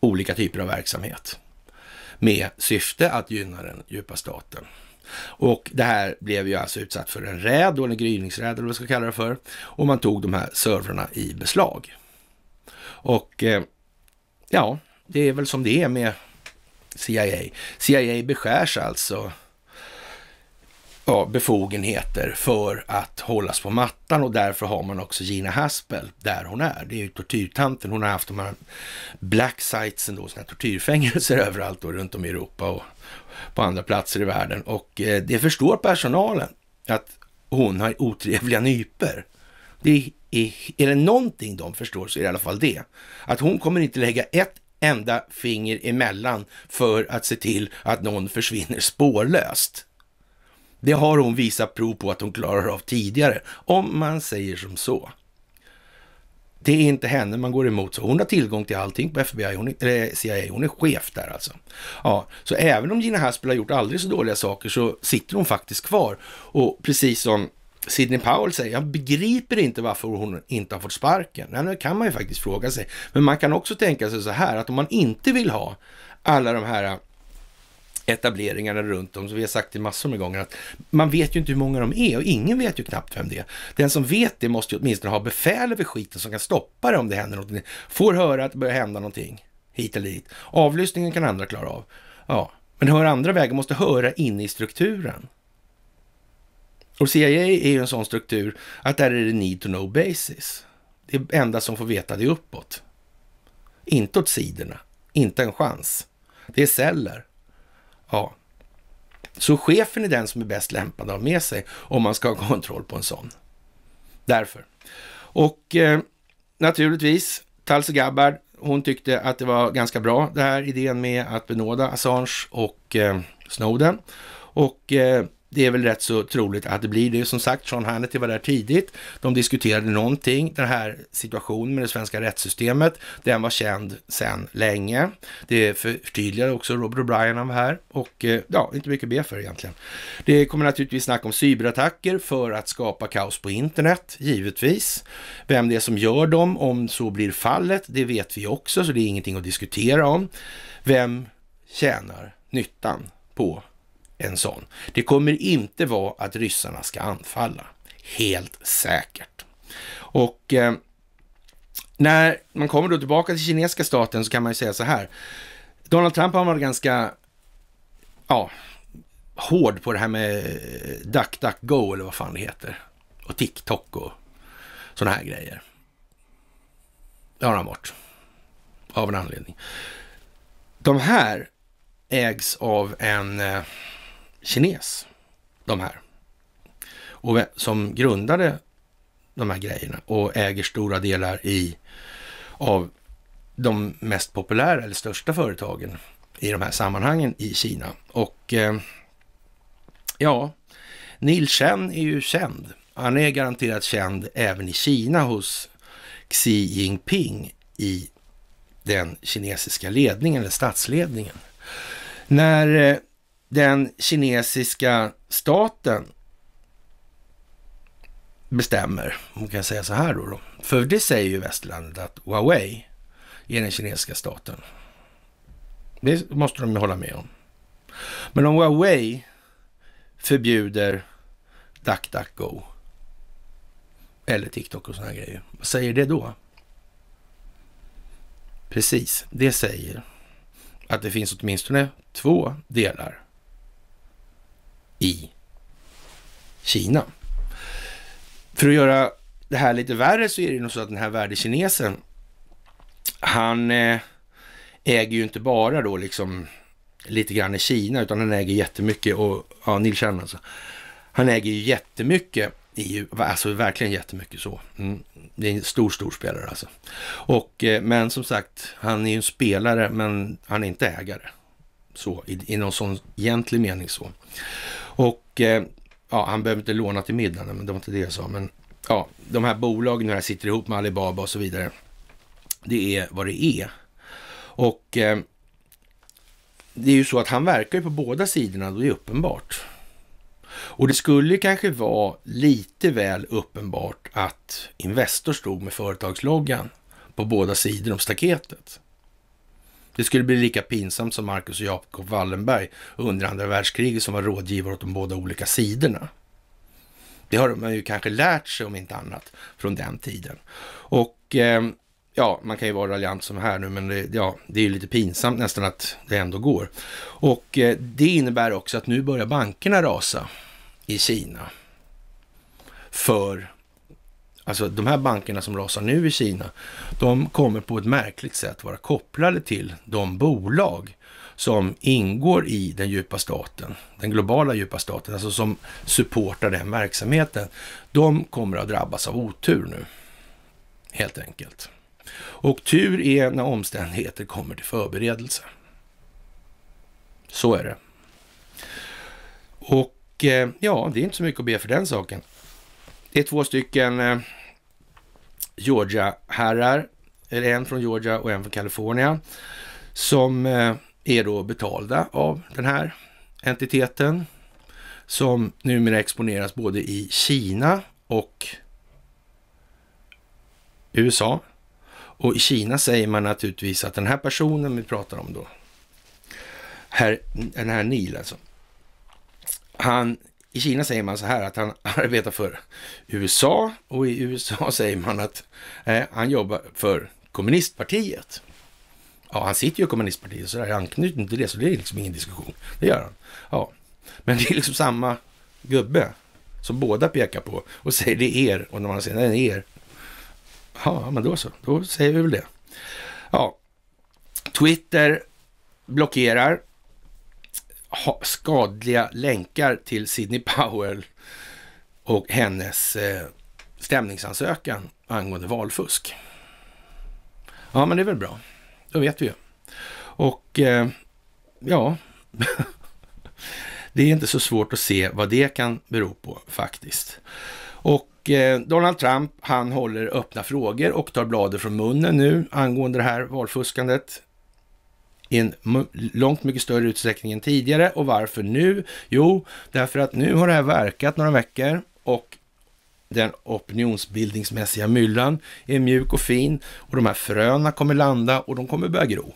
olika typer av verksamhet med syfte att gynna den djupa staten. Och det här blev ju alltså utsatt för en räd, eller gryningsräd eller vad man ska kalla det för. Och man tog de här servrarna i beslag. Och eh, ja, det är väl som det är med CIA. CIA beskärs alltså ja, befogenheter för att hållas på mattan och därför har man också Gina Haspel där hon är. Det är ju tortyrtanten. Hon har haft de här black sitesen då, här tortyrfängelser överallt då, runt om i Europa och på andra platser i världen. Och eh, det förstår personalen att hon har otrevliga nyper. Det är, är det någonting de förstår så är det i alla fall det. Att hon kommer inte lägga ett enda finger emellan för att se till att någon försvinner spårlöst. Det har hon visat prov på att hon klarar av tidigare, om man säger som så. Det är inte henne man går emot, så hon har tillgång till allting på FBI, hon är, CIA, hon är chef där alltså. Ja, så även om Gina Haspel har gjort aldrig så dåliga saker så sitter hon faktiskt kvar. Och precis som Sidney Powell säger, jag begriper inte varför hon inte har fått sparken. Nej, det kan man ju faktiskt fråga sig. Men man kan också tänka sig så här, att om man inte vill ha alla de här etableringarna runt om. Så vi har sagt det massor med gånger att man vet ju inte hur många de är och ingen vet ju knappt vem det är. Den som vet det måste ju åtminstone ha befäl över skiten som kan stoppa det om det händer någonting. Får höra att det börjar hända någonting hit eller dit. Avlyssningen kan andra klara av. Ja, men hör andra vägar måste höra in i strukturen. Och CIA är ju en sån struktur att där är det need to know basis. Det enda som får veta det är uppåt. Inte åt sidorna, inte en chans. Det är celler. Ja. Så chefen är den som är bäst lämpad att ha med sig om man ska ha kontroll på en sån. Därför. Och eh, naturligtvis, Talse Gabbard, hon tyckte att det var ganska bra det här idén med att benåda Assange och eh, Snowden. Och eh, det är väl rätt så troligt att det blir det. Som sagt, Sean Hannity var där tidigt. De diskuterade någonting. Den här situationen med det svenska rättssystemet, den var känd sedan länge. Det förtydligade också Robert O'Brien här och eh, ja, inte mycket att be för egentligen. Det kommer naturligtvis snacka om cyberattacker för att skapa kaos på internet, givetvis. Vem det är som gör dem, om så blir fallet, det vet vi också, så det är ingenting att diskutera om. Vem tjänar nyttan på en sån. Det kommer inte vara att ryssarna ska anfalla, helt säkert. Och eh, när man kommer då tillbaka till kinesiska staten så kan man ju säga så här. Donald Trump har varit ganska, ja, hård på det här med DuckDuckGo eller vad fan det heter. Och TikTok och sådana här grejer. Det har han varit. Av en anledning. De här ägs av en eh, kines, de här. Och som grundade de här grejerna och äger stora delar i av de mest populära eller största företagen i de här sammanhangen i Kina. Och eh, ja, Neil Chen är ju känd. Han är garanterat känd även i Kina hos Xi Jinping i den kinesiska ledningen eller statsledningen. När eh, den kinesiska staten bestämmer. Man kan säga så här då, då. För det säger ju västlandet att Huawei är den kinesiska staten. Det måste de ju hålla med om. Men om Huawei förbjuder DuckDuckGo eller TikTok och sådana grejer, vad säger det då? Precis, det säger att det finns åtminstone två delar i Kina. För att göra det här lite värre så är det nog så att den här värdekinesen, han eh, äger ju inte bara då liksom lite grann i Kina, utan han äger jättemycket och, ja, Nils Shannon alltså. Han äger ju jättemycket i, alltså verkligen jättemycket så. Mm. Det är en stor, stor spelare alltså. Och, eh, men som sagt, han är ju en spelare, men han är inte ägare. Så, i, i någon sån egentlig mening så. Och eh, ja, han behöver inte låna till middagen, men det var inte det jag sa. Men ja, de här bolagen här sitter ihop med Alibaba och så vidare. Det är vad det är. Och eh, det är ju så att han verkar ju på båda sidorna, det är uppenbart. Och det skulle kanske vara lite väl uppenbart att Investor stod med företagsloggan på båda sidor om staketet. Det skulle bli lika pinsamt som Marcus och Jakob Wallenberg under andra världskriget som var rådgivare åt de båda olika sidorna. Det har man ju kanske lärt sig om inte annat från den tiden. Och eh, ja, man kan ju vara raljant som här nu, men det, ja, det är ju lite pinsamt nästan att det ändå går. Och eh, det innebär också att nu börjar bankerna rasa i Kina för Alltså de här bankerna som rasar nu i Kina, de kommer på ett märkligt sätt vara kopplade till de bolag som ingår i den djupa staten, den globala djupa staten, alltså som supportar den verksamheten. De kommer att drabbas av otur nu, helt enkelt. Och tur är när omständigheter kommer till förberedelse. Så är det. Och eh, ja, det är inte så mycket att be för den saken. Det är två stycken eh, Georgia-herrar, eller en från Georgia och en från Kalifornien, som eh, är då betalda av den här entiteten som numera exponeras både i Kina och USA. Och i Kina säger man naturligtvis att den här personen vi pratar om då, här, den här Neil alltså, han i Kina säger man så här att han arbetar för USA och i USA säger man att eh, han jobbar för kommunistpartiet. Ja, han sitter ju i kommunistpartiet så där är anknytning till det, så det är liksom ingen diskussion. Det gör han. Ja, men det är liksom samma gubbe som båda pekar på och säger det är er och när man säger nej, det är er. Ja, men då så, då säger vi väl det. Ja, Twitter blockerar skadliga länkar till Sidney Powell och hennes eh, stämningsansökan angående valfusk. Ja, men det är väl bra. Då vet vi ju. Och eh, ja, det är inte så svårt att se vad det kan bero på faktiskt. Och eh, Donald Trump, han håller öppna frågor och tar bladet från munnen nu angående det här valfuskandet i en långt mycket större utsträckning än tidigare. Och varför nu? Jo, därför att nu har det här verkat några veckor och den opinionsbildningsmässiga myllan är mjuk och fin och de här fröna kommer landa och de kommer börja gro.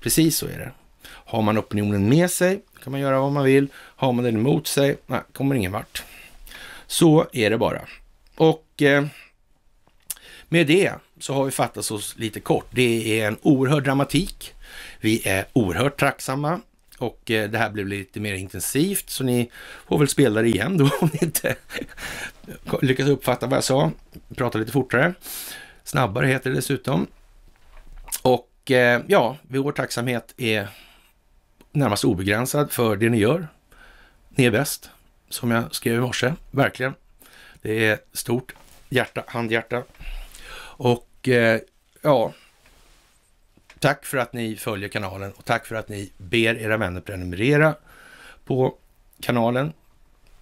Precis så är det. Har man opinionen med sig kan man göra vad man vill. Har man den emot sig, nej, kommer ingen vart. Så är det bara. Och eh, med det så har vi fattat oss lite kort. Det är en oerhörd dramatik vi är oerhört tacksamma och eh, det här blev lite mer intensivt så ni får väl spela det igen då om ni inte lyckas uppfatta vad jag sa. Prata lite fortare. Snabbare heter det dessutom. Och eh, ja, vår tacksamhet är närmast obegränsad för det ni gör. Ni är bäst, som jag skrev i morse, verkligen. Det är stort hjärta, handhjärta. Och eh, ja, Tack för att ni följer kanalen och tack för att ni ber era vänner prenumerera på kanalen.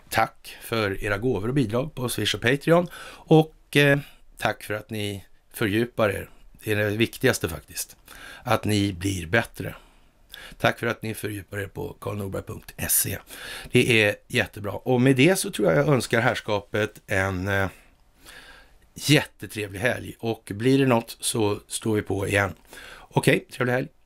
Tack för era gåvor och bidrag på Swish och Patreon och eh, tack för att ni fördjupar er. Det är det viktigaste faktiskt, att ni blir bättre. Tack för att ni fördjupar er på karlnorberg.se. Det är jättebra. Och med det så tror jag jag önskar herrskapet en eh, jättetrevlig helg. Och blir det något så står vi på igen. Okej, okay, trevlig helg.